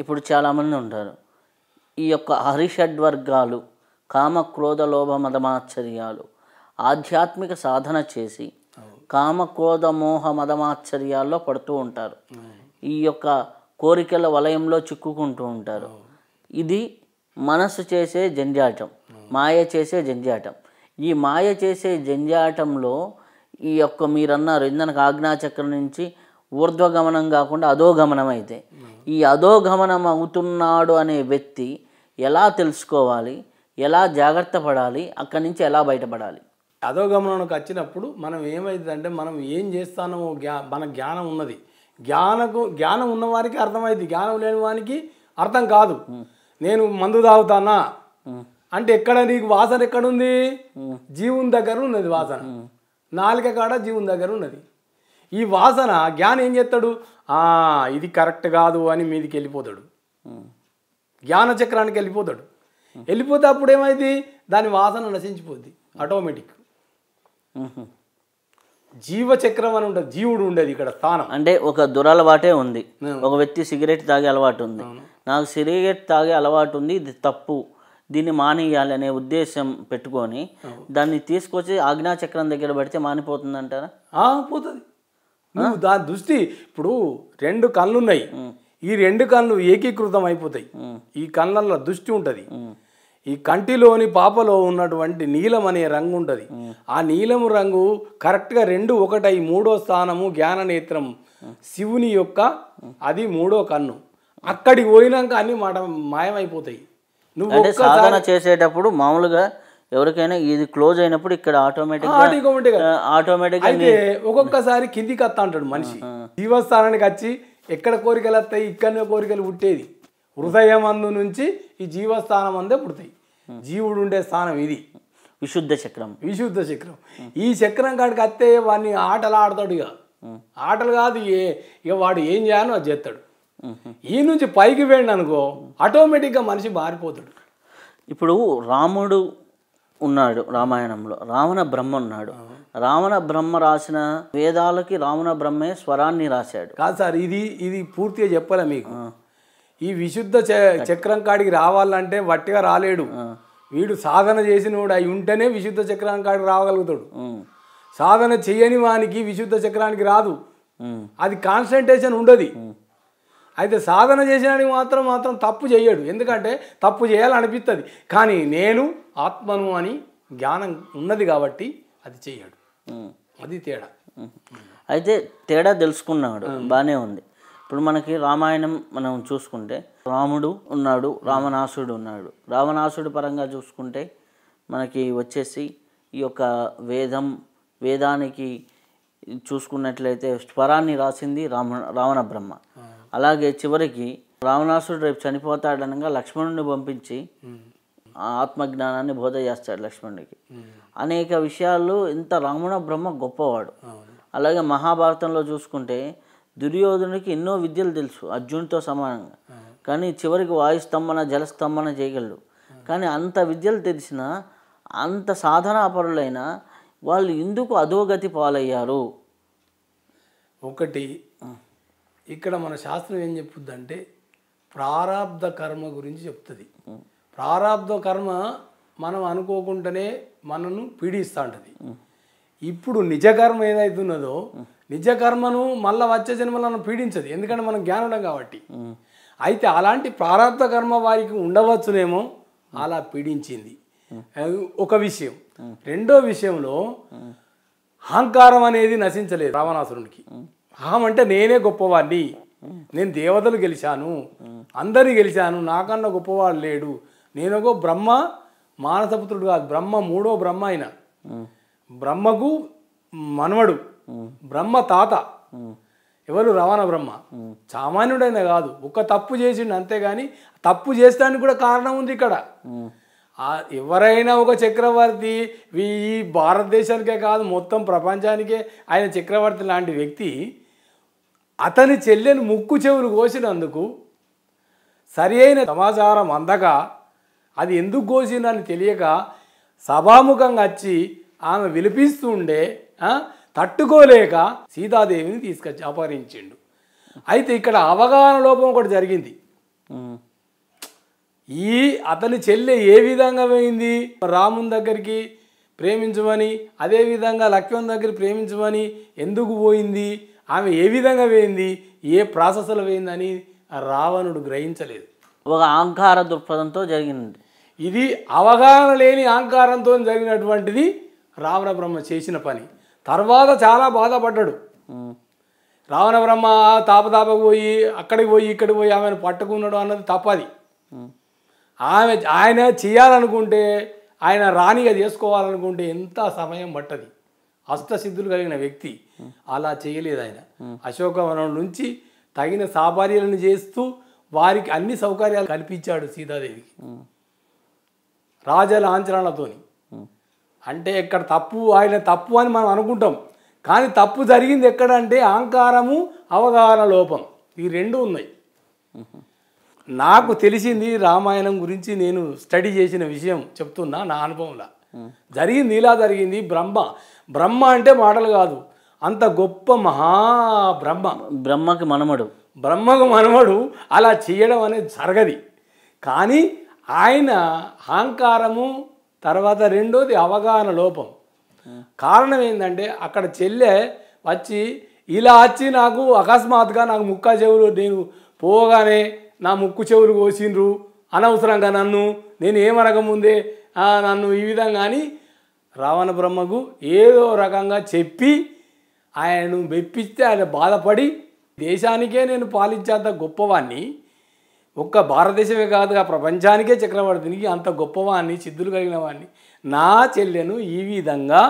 ఇప్పుడు చాలామంది ఉంటారు ఈ యొక్క హరిషడ్వర్గాలు కామ క్రోధ లోభ మదమాశ్చర్యాలు ఆధ్యాత్మిక సాధన చేసి కామ క్రోధ మోహ మదమాశ్చర్యాల్లో పడుతూ ఉంటారు ఈ యొక్క కోరికల వలయంలో చిక్కుకుంటూ ఉంటారు ఇది మనసు చేసే జంజాటం మాయ చేసే జంజాటం ఈ మాయ చేసే జంజాటంలో ఈ యొక్క మీరన్నారు ఇందనకు ఆజ్ఞాచక్రం నుంచి ఊర్ధ్వగమనం కాకుండా అధోగమనం అయితే ఈ అధోగమనం అవుతున్నాడు అనే వ్యక్తి ఎలా తెలుసుకోవాలి ఎలా జాగ్రత్త పడాలి అక్కడి నుంచి ఎలా బయటపడాలి అధోగమనంకి వచ్చినప్పుడు మనం ఏమైందంటే మనం ఏం చేస్తానో జ్ఞా మన జ్ఞానం ఉన్నది జ్ఞానకు జ్ఞానం ఉన్నవారికి అర్థమైంది జ్ఞానం లేని వానికి అర్థం కాదు నేను మందు తాగుతానా అంటే ఎక్కడ నీకు వాసన ఎక్కడుంది జీవుని దగ్గర ఉన్నది వాసన నాలుక కాడ జీవుని దగ్గర ఉన్నది ఈ వాసన జ్ఞానం ఏం చేస్తాడు ఇది కరెక్ట్ కాదు అని మీదికి వెళ్ళిపోతాడు జ్ఞాన చక్రానికి వెళ్ళిపోతాడు వెళ్ళిపోతే అప్పుడు ఏమైంది దాని వాసన నశించిపోద్ది ఆటోమేటిక్ జీవచక్రం అని ఉండదు జీవుడు ఉండేది ఇక్కడ స్థానం అంటే ఒక దురలవాటే ఉంది ఒక వ్యక్తి సిగరెట్ తాగే అలవాటు ఉంది నాకు సిగరెట్ తాగే అలవాటు ఉంది ఇది తప్పు దీన్ని మానేయాలి అనే ఉద్దేశం పెట్టుకొని దాన్ని తీసుకొచ్చి ఆజ్ఞాచక్రం దగ్గర పెడితే మానిపోతుంది అంటారా పోతుంది నువ్వు దాని దృష్టి ఇప్పుడు రెండు కళ్ళు ఉన్నాయి ఈ రెండు కళ్ళు ఏకీకృతం అయిపోతాయి ఈ కళ్ళల్లో దృష్టి ఉంటుంది ఈ కంటిలోని పాపలో ఉన్నటువంటి నీలం అనే రంగు ఉంటుంది ఆ నీలం రంగు కరెక్ట్గా రెండు ఒకటై మూడో స్థానము జ్ఞాననేత్రం శివుని యొక్క అది మూడో కన్ను అక్కడికి పోయినాక అన్ని మాట మాయమైపోతాయి నువ్వు సాధన చేసేటప్పుడు మామూలుగా ఎవరికైనా ఇది క్లోజ్ అయినప్పుడు ఇక్కడ ఆటోమేటిక్ ఆటోమేటిక్ అయితే ఒక్కొక్కసారి కిందికి వస్తా ఉంటాడు మనిషి జీవస్థానానికి వచ్చి ఎక్కడ కోరికలు వస్తాయి ఇక్కడనే కోరికలు పుట్టేది హృదయం అందు నుంచి ఈ జీవస్థానం అందే పుడతాయి జీవుడు ఉండే స్థానం ఇది విశుద్ధ చక్రం విశుద్ధ చక్రం ఈ చక్రం కాడికి వస్తే వాడిని ఆటలు ఆడతాడు ఇక ఆటలు కాదు ఏ ఇక వాడు ఏం చేయాలో అది చేస్తాడు ఈ నుంచి పైకి వేయండి అనుకో ఆటోమేటిక్గా మనిషి మారిపోతాడు ఇప్పుడు రాముడు ఉన్నాడు రామాయణంలో రావణ బ్రహ్మ ఉన్నాడు రావణ బ్రహ్మ రాసిన వేదాలకి రావణ బ్రహ్మే స్వరాన్ని రాశాడు కాదు సార్ ఇది ఇది పూర్తిగా చెప్పాలి మీకు ఈ విశుద్ధ చక్రం కాడికి రావాలంటే వట్టిగా రాలేడు వీడు సాధన వాడు అయి ఉంటేనే విశుద్ధ చక్రానికి కాడికి రాగలుగుతాడు సాధన చేయని వానికి విశుద్ధ చక్రానికి రాదు అది కాన్సన్ట్రేషన్ ఉండదు అయితే సాధన చేసినానికి మాత్రం మాత్రం తప్పు చేయడు ఎందుకంటే తప్పు చేయాలనిపిస్తుంది కానీ నేను ఆత్మను అని జ్ఞానం ఉన్నది కాబట్టి అది చేయడు అది తేడా అయితే తేడా తెలుసుకున్నాడు బాగానే ఉంది ఇప్పుడు మనకి రామాయణం మనం చూసుకుంటే రాముడు ఉన్నాడు రావణాసుడు ఉన్నాడు రావణాసుడు పరంగా చూసుకుంటే మనకి వచ్చేసి ఈ యొక్క వేదం వేదానికి చూసుకున్నట్లయితే స్వరాన్ని రాసింది రామ రావణ బ్రహ్మ అలాగే చివరికి రావణాసుడు రేపు చనిపోతాడనగా లక్ష్మణుడిని పంపించి ఆత్మజ్ఞానాన్ని బోధ చేస్తాడు లక్ష్మణుడికి అనేక విషయాలు ఇంత రాముణ బ్రహ్మ గొప్పవాడు అలాగే మహాభారతంలో చూసుకుంటే దుర్యోధనుడికి ఎన్నో విద్యలు తెలుసు అర్జునుడితో సమానంగా కానీ చివరికి వాయుస్తంభన జలస్తంభన చేయగలడు కానీ అంత విద్యలు తెలిసిన అంత సాధనాపరులైన వాళ్ళు ఎందుకు అధోగతి పాలయ్యారు ఒకటి ఇక్కడ మన శాస్త్రం ఏం అంటే ప్రారాబ్ధ కర్మ గురించి చెప్తుంది ప్రారాబ్ధ కర్మ మనం అనుకోకుండానే మనను పీడిస్తూ ఉంటుంది ఇప్పుడు నిజకర్మ ఏదైతున్నదో నిజకర్మను మళ్ళీ వచ్చే జన్మలను పీడించదు ఎందుకంటే మనం జ్ఞానం కాబట్టి అయితే అలాంటి ప్రారంభ కర్మ వారికి ఉండవచ్చునేమో అలా పీడించింది ఒక విషయం రెండో విషయంలో అహంకారం అనేది నశించలేదు రావణాసురునికి ఆమంటే నేనే గొప్పవాడిని నేను దేవతలు గెలిచాను అందరి గెలిచాను నాకన్నా గొప్పవాడు లేడు నేనొక బ్రహ్మ మానసపుత్రుడు కాదు బ్రహ్మ మూడో బ్రహ్మ ఆయన బ్రహ్మకు మనవడు బ్రహ్మ తాత ఎవరు రవాణా బ్రహ్మ సామాన్యుడైన కాదు ఒక్క తప్పు చేసిండు అంతేగాని తప్పు చేస్తానికి కూడా కారణం ఉంది ఇక్కడ ఎవరైనా ఒక చక్రవర్తి ఈ భారతదేశానికే కాదు మొత్తం ప్రపంచానికే ఆయన చక్రవర్తి లాంటి వ్యక్తి అతని చెల్లెని ముక్కు చెవులు కోసినందుకు సరి అయిన సమాచారం అందక అది ఎందుకు కోసిందని తెలియక సభాముఖంగా వచ్చి ఆమె విలిపిస్తుండే తట్టుకోలేక సీతాదేవిని తీసుకొచ్చి అపహరించిండు అయితే ఇక్కడ అవగాహన లోపం ఒకటి జరిగింది ఈ అతని చెల్లె ఏ విధంగా పోయింది రాముని దగ్గరికి ప్రేమించమని అదేవిధంగా లక్ష్మణ్ దగ్గర ప్రేమించమని ఎందుకు పోయింది ఆమె ఏ విధంగా వేయింది ఏ ప్రాసెస్లో వేయిందని రావణుడు గ్రహించలేదు ఒక అహంకార దృక్పథంతో జరిగింది ఇది అవగాహన లేని అహంకారంతో జరిగినటువంటిది రావణ బ్రహ్మ చేసిన పని తర్వాత చాలా బాధపడ్డాడు రావణ బ్రహ్మ తాపతాపకు పోయి అక్కడికి పోయి ఇక్కడికి పోయి ఆమెను పట్టుకున్నాడు అన్నది తప్పది ఆమె ఆయన చేయాలనుకుంటే ఆయన రాణిగా చేసుకోవాలనుకుంటే ఎంత సమయం పట్టది అష్టసిద్ధులు కలిగిన వ్యక్తి అలా చేయలేదు ఆయన అశోకవనం నుంచి తగిన సాపర్యాలను చేస్తూ వారికి అన్ని సౌకర్యాలు కల్పించాడు సీతాదేవికి రాజలాంఛనాలతోని అంటే ఇక్కడ తప్పు ఆయన తప్పు అని మనం అనుకుంటాం కానీ తప్పు జరిగింది ఎక్కడంటే అహంకారము అవగాహన లోపం ఈ రెండు ఉన్నాయి నాకు తెలిసింది రామాయణం గురించి నేను స్టడీ చేసిన విషయం చెప్తున్నా నా అనుభవంలో జరిగింది ఇలా జరిగింది బ్రహ్మ బ్రహ్మ అంటే మాటలు కాదు అంత గొప్ప మహా బ్రహ్మ బ్రహ్మకి మనమడు బ్రహ్మకు మనమడు అలా చేయడం అనేది జరగది కానీ ఆయన అహంకారము తర్వాత రెండోది అవగాహన లోపం కారణం ఏంటంటే అక్కడ చెల్లె వచ్చి ఇలా వచ్చి నాకు అకస్మాత్తుగా నాకు ముక్క చెవులు నేను పోగానే నా ముక్కు చెవులు కోసిండ్రు అనవసరంగా నన్ను నేను ఏమనకముందే నన్ను ఈ విధంగా అని రావణ బ్రహ్మకు ఏదో రకంగా చెప్పి ఆయనను మెప్పిస్తే ఆయన బాధపడి దేశానికే నేను పాలించేంత గొప్పవాణ్ణి ఒక్క భారతదేశమే కాదుగా ప్రపంచానికే చక్రవర్తినికి అంత గొప్పవాణ్ణి సిద్ధులు కలిగిన వాణ్ణి నా చెల్లెను ఈ విధంగా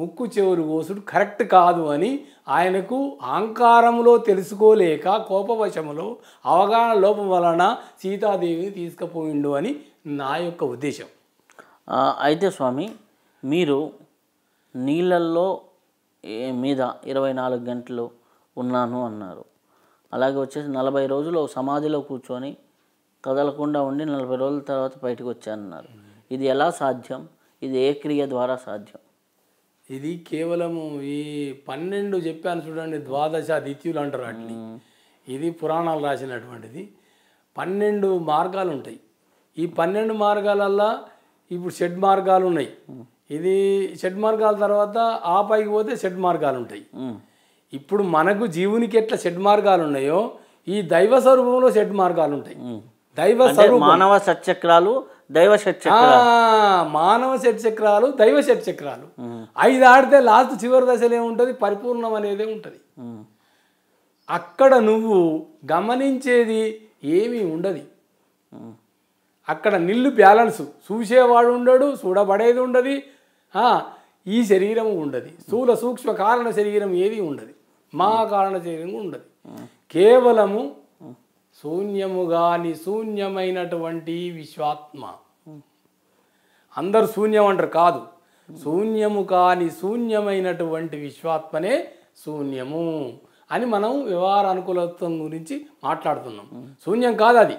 ముక్కు చెవులు కోసుడు కరెక్ట్ కాదు అని ఆయనకు అహంకారంలో తెలుసుకోలేక కోపవశములో అవగాహన లోపం వలన సీతాదేవిని తీసుకుపోయిండు అని నా యొక్క ఉద్దేశం అయితే స్వామి మీరు నీళ్ళల్లో మీద ఇరవై నాలుగు గంటలు ఉన్నాను అన్నారు అలాగే వచ్చేసి నలభై రోజులు సమాధిలో కూర్చొని కదలకుండా ఉండి నలభై రోజుల తర్వాత బయటకు వచ్చానన్నారు ఇది ఎలా సాధ్యం ఇది ఏ క్రియ ద్వారా సాధ్యం ఇది కేవలము ఈ పన్నెండు చెప్పాను చూడండి ద్వాదశ దిత్యులు అంటారు వాటిని ఇది పురాణాలు రాసినటువంటిది పన్నెండు మార్గాలు ఉంటాయి ఈ పన్నెండు మార్గాలల్లా ఇప్పుడు షెడ్ మార్గాలు ఉన్నాయి ఇది షెడ్ మార్గాల తర్వాత ఆ పైకి పోతే షెడ్ మార్గాలు ఉంటాయి ఇప్పుడు మనకు జీవునికి ఎట్లా షెడ్ మార్గాలు ఉన్నాయో ఈ దైవ స్వరూపంలో షెడ్ మార్గాలు ఉంటాయి దైవ స్వరూపం మానవ సత్చక్రాలు దైవ మానవ షట్ చక్రాలు దైవ షట్ చక్రాలు ఐదు ఆడితే లాస్ట్ చివరి దశలు ఏముంటుంది పరిపూర్ణం అనేది ఉంటుంది అక్కడ నువ్వు గమనించేది ఏమీ ఉండదు అక్కడ నిల్లు బ్యాలెన్స్ చూసేవాడు ఉండడు చూడబడేది ఉండదు ఈ శరీరం ఉండదు స్థూల సూక్ష్మ కారణ శరీరం ఏది ఉండదు మా కారణ శరీరం ఉండదు కేవలము శూన్యముగాని శూన్యమైనటువంటి విశ్వాత్మ అందరు శూన్యం అంటారు కాదు శూన్యము కాని శూన్యమైనటువంటి విశ్వాత్మనే శూన్యము అని మనం వ్యవహార అనుకూలత్వం గురించి మాట్లాడుతున్నాం శూన్యం కాదు అది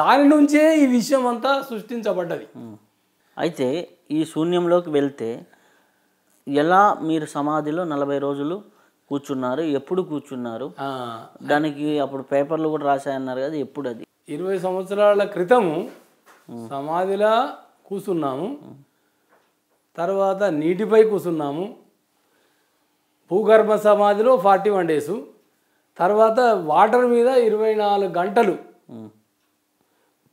దాని నుంచే ఈ విషయం అంతా సృష్టించబడ్డది అయితే ఈ శూన్యంలోకి వెళ్తే ఎలా మీరు సమాధిలో నలభై రోజులు కూర్చున్నారు ఎప్పుడు కూర్చున్నారు దానికి అప్పుడు పేపర్లు కూడా రాశాయన్నారు కదా ఎప్పుడు అది ఇరవై సంవత్సరాల క్రితము సమాధిలా కూర్చున్నాము తర్వాత నీటిపై కూర్చున్నాము భూగర్భ సమాధిలో ఫార్టీ వన్ డేసు తర్వాత వాటర్ మీద ఇరవై నాలుగు గంటలు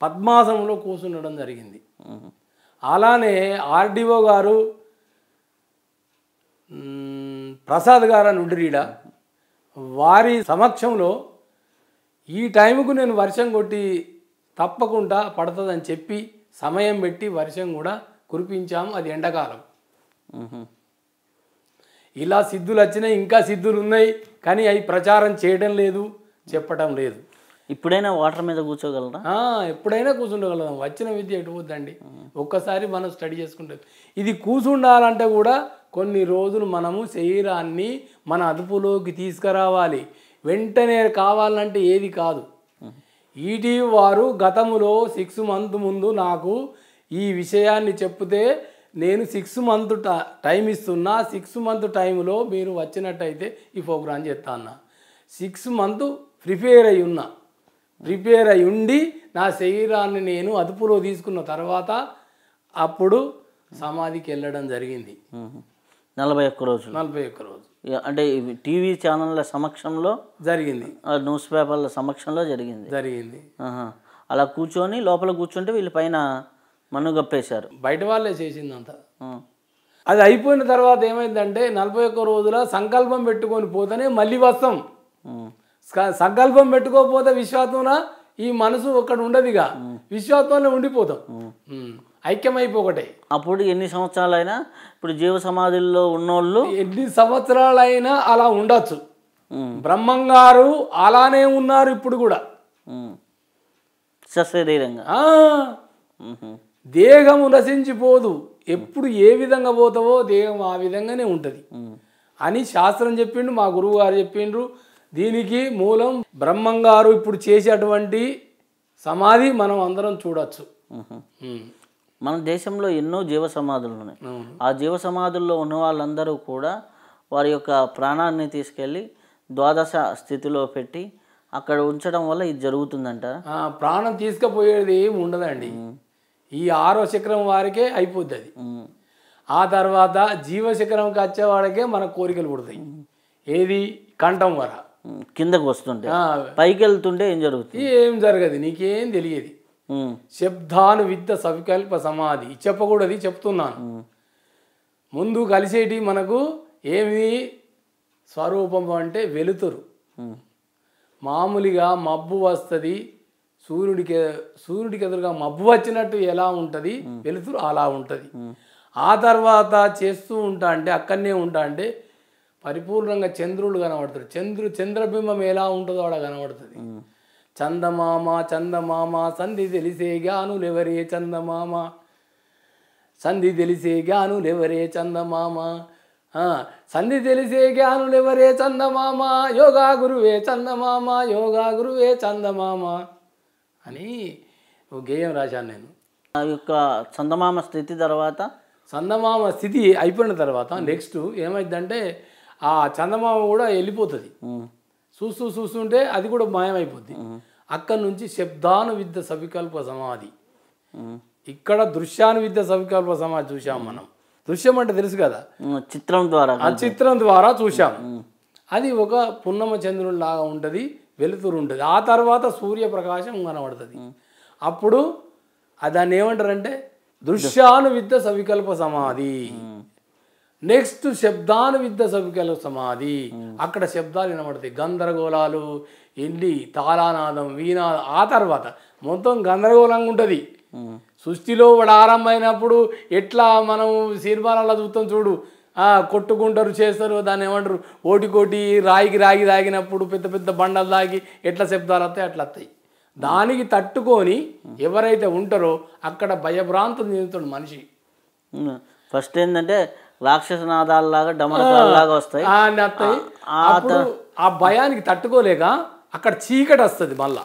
పద్మాసనంలో కూర్చుండడం జరిగింది అలానే ఆర్డీఓ గారు ప్రసాద్ గారు అని ఉండిరీడ వారి సమక్షంలో ఈ టైంకు నేను వర్షం కొట్టి తప్పకుండా పడుతుందని చెప్పి సమయం పెట్టి వర్షం కూడా కురిపించాము అది ఎండాకాలం ఇలా సిద్ధులు వచ్చినాయి ఇంకా సిద్ధులు ఉన్నాయి కానీ అవి ప్రచారం చేయడం లేదు చెప్పడం లేదు ఇప్పుడైనా వాటర్ మీద కూర్చోగలరా ఎప్పుడైనా కూర్చుండగలం వచ్చిన విద్య ఎటుపోద్దండి ఒక్కసారి మనం స్టడీ చేసుకుంటే ఇది కూర్చుండాలంటే కూడా కొన్ని రోజులు మనము శరీరాన్ని మన అదుపులోకి తీసుకురావాలి వెంటనే కావాలంటే ఏది కాదు ఈటీవీ వారు గతములో సిక్స్ మంత్ ముందు నాకు ఈ విషయాన్ని చెప్తే నేను సిక్స్ మంత్ టైం ఇస్తున్నా సిక్స్ మంత్ టైంలో మీరు వచ్చినట్టయితే ఈ ప్రోగ్రాం చేస్తా అన్న సిక్స్ మంత్ ప్రిపేర్ అయి ఉన్నా ప్రిపేర్ అయి ఉండి నా శరీరాన్ని నేను అదుపులో తీసుకున్న తర్వాత అప్పుడు సమాధికి వెళ్ళడం జరిగింది నలభై ఒక్క రోజు నలభై ఒక్క రోజు అంటే టీవీ ఛానళ్ళ సమక్షంలో జరిగింది న్యూస్ పేపర్ల సమక్షంలో జరిగింది జరిగింది అలా కూర్చొని లోపల కూర్చుంటే వీళ్ళ పైన మన్ను గప్పేశారు బయట వాళ్ళే చేసిందంత అది అయిపోయిన తర్వాత ఏమైందంటే నలభై ఒక్క రోజుల సంకల్పం పెట్టుకొని పోతేనే మళ్ళీ వస్తాం సంకల్పం పెట్టుకోకపోతే విశ్వాసంలో ఈ మనసు ఒక్కడ ఉండదుగా విశ్వాసంలో ఉండిపోతాం ఐక్యమైపోకటే అప్పుడు ఎన్ని సంవత్సరాలైనా ఇప్పుడు జీవ సమాధుల్లో ఉన్నోళ్ళు ఎన్ని సంవత్సరాలైనా అలా ఉండొచ్చు బ్రహ్మంగారు అలానే ఉన్నారు ఇప్పుడు కూడా సశరీరంగా దేహము నశించిపోదు ఎప్పుడు ఏ విధంగా పోతావో దేహం ఆ విధంగానే ఉంటుంది అని శాస్త్రం చెప్పిండు మా గురువు గారు చెప్పిండ్రు దీనికి మూలం బ్రహ్మంగారు ఇప్పుడు చేసేటువంటి సమాధి మనం అందరం చూడొచ్చు మన దేశంలో ఎన్నో జీవ సమాధులు ఉన్నాయి ఆ జీవ సమాధుల్లో ఉన్న వాళ్ళందరూ కూడా వారి యొక్క ప్రాణాన్ని తీసుకెళ్ళి ద్వాదశ స్థితిలో పెట్టి అక్కడ ఉంచడం వల్ల ఇది జరుగుతుందంట ప్రాణం తీసుకుపోయేది ఉండదండి ఈ ఆరో శిఖరం వారికే అయిపోద్ది అది ఆ తర్వాత జీవశిఖరంకి వచ్చేవాడికే మన కోరికలు పుడతాయి ఏది కంఠం వర కిందకు వస్తుంటే పైకి వెళ్తుంటే ఏం జరుగుతుంది ఏం జరగదు నీకేం తెలియదు శబ్దాను విద్య సవికల్ప సమాధి చెప్పకూడదు చెప్తున్నాను ముందు కలిసేటి మనకు ఏమి స్వరూపం అంటే వెలుతురు మామూలుగా మబ్బు వస్తుంది సూర్యుడికి సూర్యుడికి ఎదురుగా మబ్బు వచ్చినట్టు ఎలా ఉంటుంది వెలుతురు అలా ఉంటుంది ఆ తర్వాత చేస్తూ ఉంటా అంటే అక్కడనే ఉంటా అంటే పరిపూర్ణంగా చంద్రుడు కనబడతాడు చంద్రు చంద్రబింబం ఎలా ఉంటుందో ఆడ కనబడుతుంది చందమామ చందమామ సంధి తెలిసే గానులెవరే చందమామ సంధి తెలిసే గానులెవరే చందమామ సంధి తెలిసే జ్ఞానులెవరే చందమామ యోగా గురువే చందమామ యోగా గురువే చందమామ అని ఒక గేయం రాశాను నేను ఆ యొక్క చందమామ స్థితి తర్వాత చందమామ స్థితి అయిపోయిన తర్వాత నెక్స్ట్ ఏమైందంటే ఆ చందమామ కూడా వెళ్ళిపోతుంది చూస్తూ చూస్తుంటే అది కూడా మాయమైపోద్ది అక్కడి నుంచి శబ్దాను విద్య సవికల్ప సమాధి ఇక్కడ దృశ్యాను విద్య సవికల్ప సమాధి చూసాం మనం దృశ్యం అంటే తెలుసు కదా చిత్రం ద్వారా ఆ చిత్రం ద్వారా చూసాం అది ఒక పున్నమ చంద్రుని లాగా ఉంటుంది వెలుతురు ఉంటుంది ఆ తర్వాత సూర్యప్రకాశం కనబడుతుంది అప్పుడు దాన్ని ఏమంటారంటే దృశ్యాను విద్య సవికల్ప సమాధి నెక్స్ట్ శబ్దాను విద్య సవికల్ప సమాధి అక్కడ శబ్దాలు వినబడతాయి గందరగోళాలు ఎండి తాళానాదం వీణాదం ఆ తర్వాత మొత్తం గందరగోళంగా ఉంటుంది సృష్టిలో వాడు ఆరంభమైనప్పుడు ఎట్లా మనం సినిమాలలో చూస్తాం చూడు కొట్టుకుంటారు చేస్తారు దాన్ని ఏమంటారు ఓటి కోటి రాగి రాగి తాగినప్పుడు పెద్ద పెద్ద బండలు తాగి ఎట్లా శబ్దాలు వస్తాయి అట్లా వస్తాయి దానికి తట్టుకొని ఎవరైతే ఉంటారో అక్కడ భయభ్రాంతం చెందుతాడు మనిషి ఫస్ట్ ఏంటంటే రాక్షస నాదాలలాగా డమరకాలలాగా వస్తాయి ఆ భయానికి తట్టుకోలేక అక్కడ చీకటి వస్తుంది మళ్ళా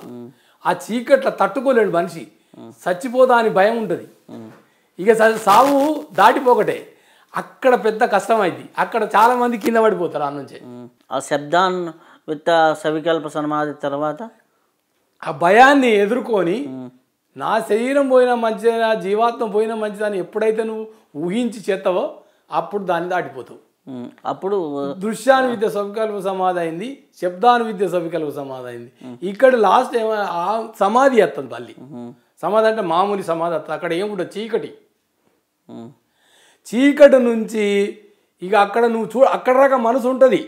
ఆ చీకట్ల తట్టుకోలేడు మనిషి చచ్చిపోదా అని భయం ఉంటుంది ఇక సావు దాటిపోకటే అక్కడ పెద్ద కష్టమైంది అక్కడ చాలా మంది కింద పడిపోతారు ఆ నుంచి ఆ శబ్దాన్ విత్త సవికల్ప సమాధి తర్వాత ఆ భయాన్ని ఎదుర్కొని నా శరీరం పోయినా మంచిదైనా జీవాత్మ పోయినా మంచిదని ఎప్పుడైతే నువ్వు ఊహించి చేస్తావో అప్పుడు దాన్ని దాటిపోతావు అప్పుడు దృశ్యాను విద్య సవికల్ప సమాధి అయింది శబ్దాను విద్య సవికల్ప సమాధి అయింది ఇక్కడ లాస్ట్ ఆ సమాధి వస్తుంది మళ్ళీ సమాధి అంటే మామూలు సమాధి వస్తుంది అక్కడ ఏముంటుంది చీకటి చీకటి నుంచి ఇక అక్కడ నువ్వు చూ అక్కడ రకం మనసు ఉంటుంది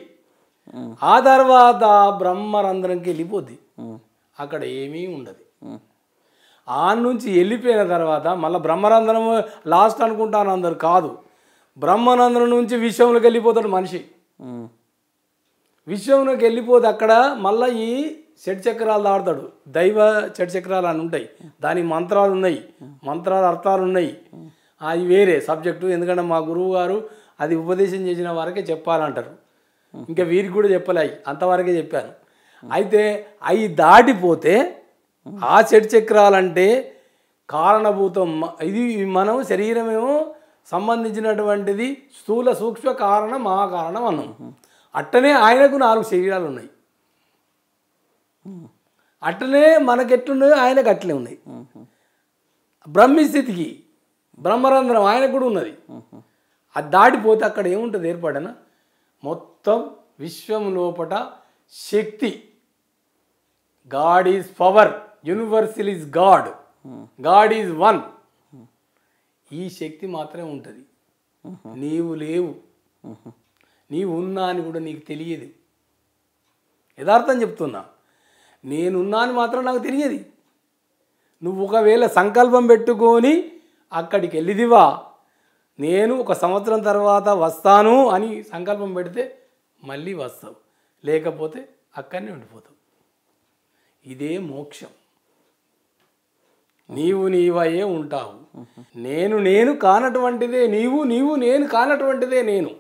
ఆ తర్వాత బ్రహ్మరంధ్రంకి వెళ్ళిపోద్ది అక్కడ ఏమీ ఉండదు ఆ నుంచి వెళ్ళిపోయిన తర్వాత మళ్ళీ బ్రహ్మరంధ్రం లాస్ట్ అనుకుంటాను అందరు కాదు బ్రహ్మనందరం నుంచి విశ్వంలోకి వెళ్ళిపోతాడు మనిషి విశ్వంలోకి వెళ్ళిపోతే అక్కడ మళ్ళీ ఈ షడ్ చక్రాలు దాడతాడు దైవ షడ్ చక్రాలు అని ఉంటాయి దానికి మంత్రాలు ఉన్నాయి మంత్రాలు అర్థాలు ఉన్నాయి అది వేరే సబ్జెక్టు ఎందుకంటే మా గురువు గారు అది ఉపదేశం చేసిన వారికే చెప్పాలంటారు ఇంకా వీరికి కూడా చెప్పలే అంతవరకే చెప్పాను అయితే అవి దాటిపోతే ఆ చెడు చక్రాలంటే కారణభూతం ఇది మనం శరీరమేమో సంబంధించినటువంటిది స్థూల సూక్ష్మ కారణం కారణ కారణం అన్నాం అట్టనే ఆయనకు నాలుగు శరీరాలు ఉన్నాయి అట్టనే మనకెట్లున్నాయో ఆయనకు అట్లే ఉన్నాయి బ్రహ్మస్థితికి బ్రహ్మరంధ్రం ఆయనకు కూడా ఉన్నది అది దాటిపోతే అక్కడ ఏముంటుంది ఏర్పడన మొత్తం విశ్వం లోపట శక్తి God is power universal is God God is one ఈ శక్తి మాత్రమే ఉంటుంది నీవు లేవు నీవు ఉన్నా అని కూడా నీకు తెలియదు యథార్థం చెప్తున్నా నేనున్నా అని మాత్రం నాకు తెలియదు నువ్వు ఒకవేళ సంకల్పం పెట్టుకొని అక్కడికి వెళ్ళిదివా నేను ఒక సంవత్సరం తర్వాత వస్తాను అని సంకల్పం పెడితే మళ్ళీ వస్తావు లేకపోతే అక్కడనే ఉండిపోతావు ఇదే మోక్షం నీవు నీవయే ఉంటావు నేను నేను కానటువంటిదే నీవు నీవు నేను కానటువంటిదే నేను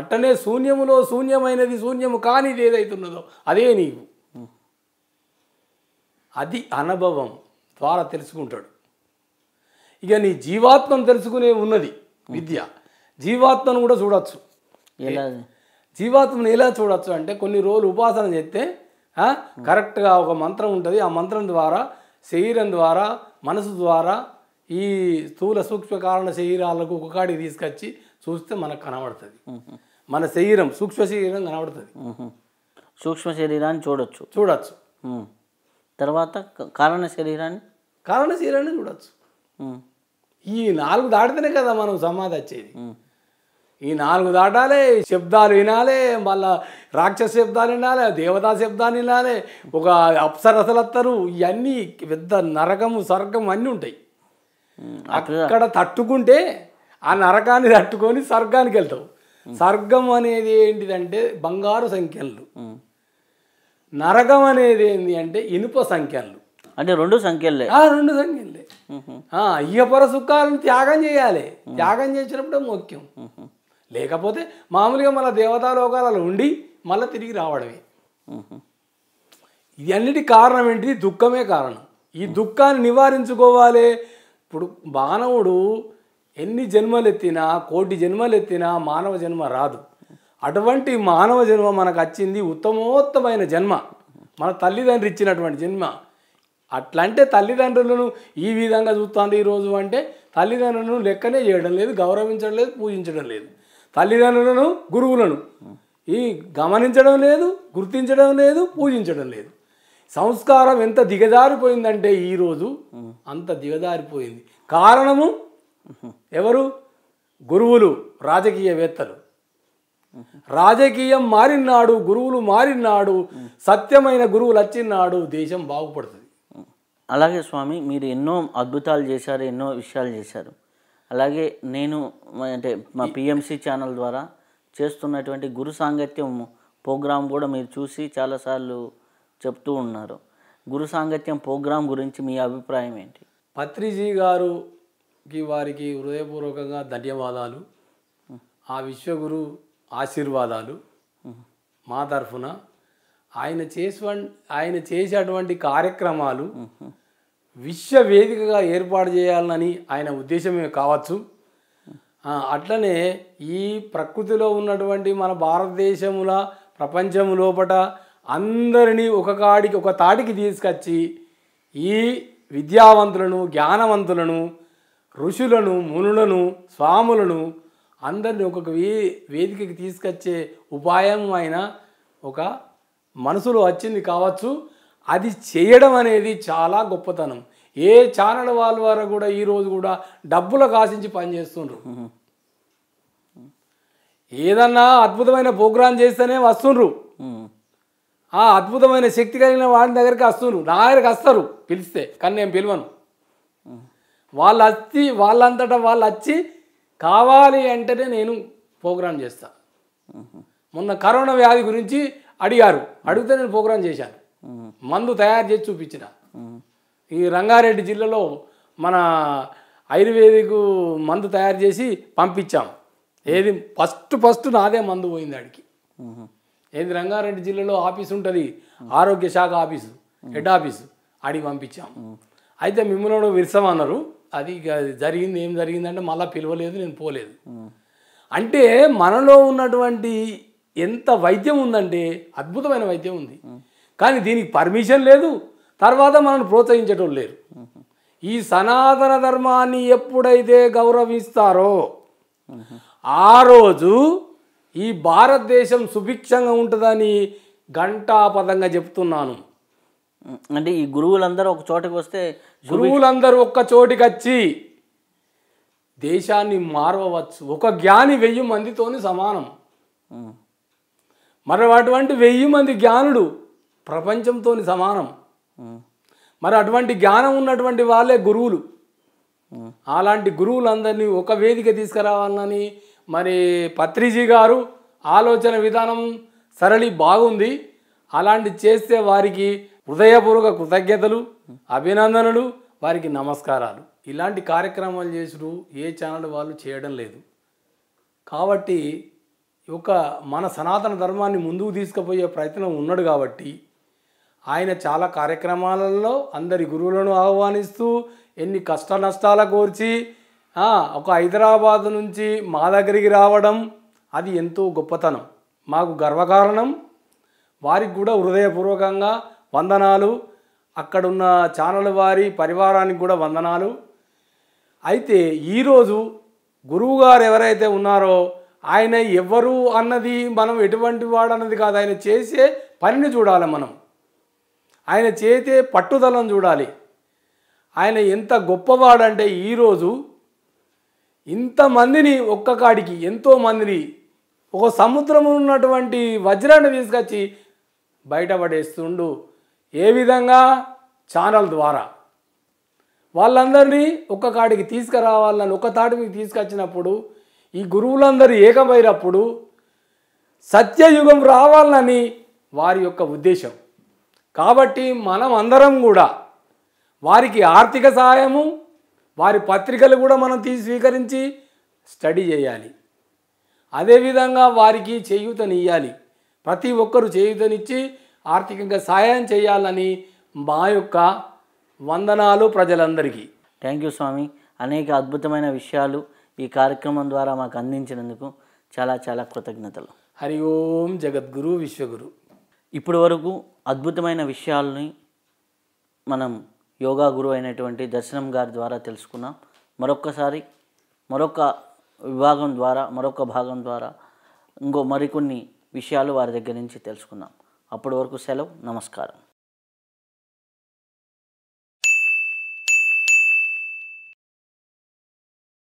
అట్టనే శూన్యములో శూన్యమైనది శూన్యము కానిది ఏదైతున్నదో అదే నీవు అది అనుభవం ద్వారా తెలుసుకుంటాడు ఇక నీ జీవాత్మను తెలుసుకునే ఉన్నది విద్య జీవాత్మను కూడా చూడొచ్చు జీవాత్మను ఎలా చూడొచ్చు అంటే కొన్ని రోజులు ఉపాసన చేస్తే కరెక్ట్గా ఒక మంత్రం ఉంటుంది ఆ మంత్రం ద్వారా శరీరం ద్వారా మనసు ద్వారా ఈ స్థూల సూక్ష్మ కారణ శరీరాలకు కాడికి తీసుకొచ్చి చూస్తే మనకు కనబడుతుంది మన శరీరం సూక్ష్మ శరీరం కనబడుతుంది సూక్ష్మ శరీరాన్ని చూడొచ్చు చూడొచ్చు తర్వాత కారణ శరీరాన్ని కారణ శరీరాన్ని చూడొచ్చు ఈ నాలుగు దాటితేనే కదా మనం సమాధి వచ్చేది ఈ నాలుగు దాటాలే శబ్దాలు వినాలి మళ్ళా రాక్షస శబ్దాలు వినాలి దేవతా శబ్దాలు వినాలి ఒక అప్సరసలు వస్తారు ఇవన్నీ పెద్ద నరకము స్వర్గం అన్నీ ఉంటాయి అక్కడ తట్టుకుంటే ఆ నరకాన్ని తట్టుకొని స్వర్గానికి వెళ్తావు స్వర్గం అనేది ఏంటిదంటే బంగారు సంఖ్యలు నరకం అనేది ఏంటి అంటే ఇనుప సంఖ్యలు అంటే రెండు సంఖ్యలే రెండు సంఖ్యలు అయ్యపర సుఖాలను త్యాగం చేయాలి త్యాగం చేసినప్పుడే ముఖ్యం లేకపోతే మామూలుగా మన దేవతాలోకాలలో ఉండి మళ్ళీ తిరిగి రావడమే ఇది అన్నిటి కారణం ఏంటి దుఃఖమే కారణం ఈ దుఃఖాన్ని నివారించుకోవాలి ఇప్పుడు మానవుడు ఎన్ని జన్మలు ఎత్తినా కోటి జన్మలు ఎత్తినా మానవ జన్మ రాదు అటువంటి మానవ జన్మ మనకు వచ్చింది ఉత్తమోత్తమైన జన్మ మన తల్లిదండ్రి ఇచ్చినటువంటి జన్మ అట్లంటే తల్లిదండ్రులను ఈ విధంగా చూస్తుంది ఈరోజు అంటే తల్లిదండ్రులను లెక్కనే చేయడం లేదు గౌరవించడం లేదు పూజించడం లేదు తల్లిదండ్రులను గురువులను ఈ గమనించడం లేదు గుర్తించడం లేదు పూజించడం లేదు సంస్కారం ఎంత దిగజారిపోయిందంటే ఈరోజు అంత దిగజారిపోయింది కారణము ఎవరు గురువులు రాజకీయవేత్తలు రాజకీయం మారినాడు గురువులు మారినాడు సత్యమైన గురువులు వచ్చినాడు దేశం బాగుపడుతుంది అలాగే స్వామి మీరు ఎన్నో అద్భుతాలు చేశారు ఎన్నో విషయాలు చేశారు అలాగే నేను అంటే మా పిఎంసి ఛానల్ ద్వారా చేస్తున్నటువంటి గురు సాంగత్యం ప్రోగ్రాం కూడా మీరు చూసి చాలాసార్లు చెప్తూ ఉన్నారు గురు సాంగత్యం ప్రోగ్రాం గురించి మీ అభిప్రాయం ఏంటి పత్రిజీ గారుకి వారికి హృదయపూర్వకంగా ధన్యవాదాలు ఆ విశ్వగురు ఆశీర్వాదాలు మా తరఫున ఆయన చేసిన ఆయన చేసేటువంటి కార్యక్రమాలు విశ్వవేదికగా ఏర్పాటు చేయాలని ఆయన ఉద్దేశమే కావచ్చు అట్లనే ఈ ప్రకృతిలో ఉన్నటువంటి మన భారతదేశముల ప్రపంచం లోపట అందరినీ ఒక కాడికి ఒక తాటికి తీసుకొచ్చి ఈ విద్యావంతులను జ్ఞానవంతులను ఋషులను మునులను స్వాములను అందరిని ఒక వే వేదికకి తీసుకొచ్చే ఉపాయం ఆయన ఒక మనసులో వచ్చింది కావచ్చు అది చేయడం అనేది చాలా గొప్పతనం ఏ ఛానల్ వాళ్ళ వారు కూడా ఈరోజు కూడా డబ్బులు కాసించి పనిచేస్తుండ్రు ఏదన్నా అద్భుతమైన ప్రోగ్రాం చేస్తేనే వస్తుండ్రు ఆ అద్భుతమైన శక్తి కలిగిన వాడి దగ్గరికి వస్తుండ్రు నా దగ్గరికి వస్తారు పిలిస్తే కానీ నేను పిలవను వాళ్ళు వచ్చి వాళ్ళంతటా వాళ్ళు వచ్చి కావాలి అంటేనే నేను ప్రోగ్రాం చేస్తాను మొన్న కరోనా వ్యాధి గురించి అడిగారు అడిగితే నేను ప్రోగ్రాం చేశాను మందు తయారు చేసి చూపించిన ఈ రంగారెడ్డి జిల్లాలో మన ఆయుర్వేదిక్ మందు తయారు చేసి పంపించాం ఏది ఫస్ట్ ఫస్ట్ నాదే మందు పోయింది ఆడికి ఏది రంగారెడ్డి జిల్లాలో ఆఫీస్ ఉంటుంది ఆరోగ్య శాఖ ఆఫీసు హెడ్ ఆఫీసు ఆడికి పంపించాం అయితే మిమ్మల్ని అన్నారు అది జరిగింది ఏం జరిగిందంటే మళ్ళీ పిలవలేదు నేను పోలేదు అంటే మనలో ఉన్నటువంటి ఎంత వైద్యం ఉందంటే అద్భుతమైన వైద్యం ఉంది కానీ దీనికి పర్మిషన్ లేదు తర్వాత మనల్ని ప్రోత్సహించటం లేరు ఈ సనాతన ధర్మాన్ని ఎప్పుడైతే గౌరవిస్తారో ఆ రోజు ఈ భారతదేశం సుభిక్షంగా ఉంటుందని ఘంటాపదంగా చెప్తున్నాను అంటే ఈ గురువులందరూ ఒక చోటకి వస్తే గురువులందరూ ఒక్క చోటికి వచ్చి దేశాన్ని మార్వవచ్చు ఒక జ్ఞాని వెయ్యి మందితోని సమానం మరి అటువంటి వెయ్యి మంది జ్ఞానుడు ప్రపంచంతో సమానం మరి అటువంటి జ్ఞానం ఉన్నటువంటి వాళ్ళే గురువులు అలాంటి గురువులందరినీ ఒక వేదిక తీసుకురావాలని మరి పత్రిజీ గారు ఆలోచన విధానం సరళి బాగుంది అలాంటి చేస్తే వారికి హృదయపూర్వక కృతజ్ఞతలు అభినందనలు వారికి నమస్కారాలు ఇలాంటి కార్యక్రమాలు చేసుడు ఏ ఛానల్ వాళ్ళు చేయడం లేదు కాబట్టి ఒక మన సనాతన ధర్మాన్ని ముందుకు తీసుకుపోయే ప్రయత్నం ఉన్నాడు కాబట్టి ఆయన చాలా కార్యక్రమాలలో అందరి గురువులను ఆహ్వానిస్తూ ఎన్ని కష్ట నష్టాల కోర్చి ఒక హైదరాబాద్ నుంచి మా దగ్గరికి రావడం అది ఎంతో గొప్పతనం మాకు గర్వకారణం వారికి కూడా హృదయపూర్వకంగా వందనాలు అక్కడున్న ఛానల్ వారి పరివారానికి కూడా వందనాలు అయితే ఈరోజు గురువుగారు ఎవరైతే ఉన్నారో ఆయన ఎవరు అన్నది మనం ఎటువంటి వాడు అన్నది కాదు ఆయన చేసే పనిని చూడాలి మనం ఆయన చేతే పట్టుదలం చూడాలి ఆయన ఎంత గొప్పవాడంటే ఈరోజు ఇంతమందిని ఒక్క కాడికి ఎంతోమందిని ఒక సముద్రం ఉన్నటువంటి వజ్రాన్ని తీసుకొచ్చి బయటపడేస్తుండు ఏ విధంగా ఛానల్ ద్వారా వాళ్ళందరినీ ఒక్క కాడికి తీసుకురావాలని ఒక్క తాటి మీకు తీసుకొచ్చినప్పుడు ఈ గురువులందరూ ఏకమైనప్పుడు సత్యయుగం రావాలని వారి యొక్క ఉద్దేశం కాబట్టి మనం అందరం కూడా వారికి ఆర్థిక సహాయము వారి పత్రికలు కూడా మనం తీసి స్వీకరించి స్టడీ చేయాలి అదేవిధంగా వారికి చేయూతనియ్యాలి ప్రతి ఒక్కరు చేయూతనిచ్చి ఆర్థికంగా సహాయం చేయాలని మా యొక్క వందనాలు ప్రజలందరికీ థ్యాంక్ యూ స్వామి అనేక అద్భుతమైన విషయాలు ఈ కార్యక్రమం ద్వారా మాకు అందించినందుకు చాలా చాలా కృతజ్ఞతలు హరి ఓం జగద్గురు విశ్వగురు ఇప్పటి వరకు అద్భుతమైన విషయాల్ని మనం యోగా గురువు అయినటువంటి దర్శనం గారి ద్వారా తెలుసుకున్నాం మరొక్కసారి మరొక విభాగం ద్వారా మరొక భాగం ద్వారా ఇంకో మరికొన్ని విషయాలు వారి దగ్గర నుంచి తెలుసుకుందాం అప్పటి వరకు సెలవు నమస్కారం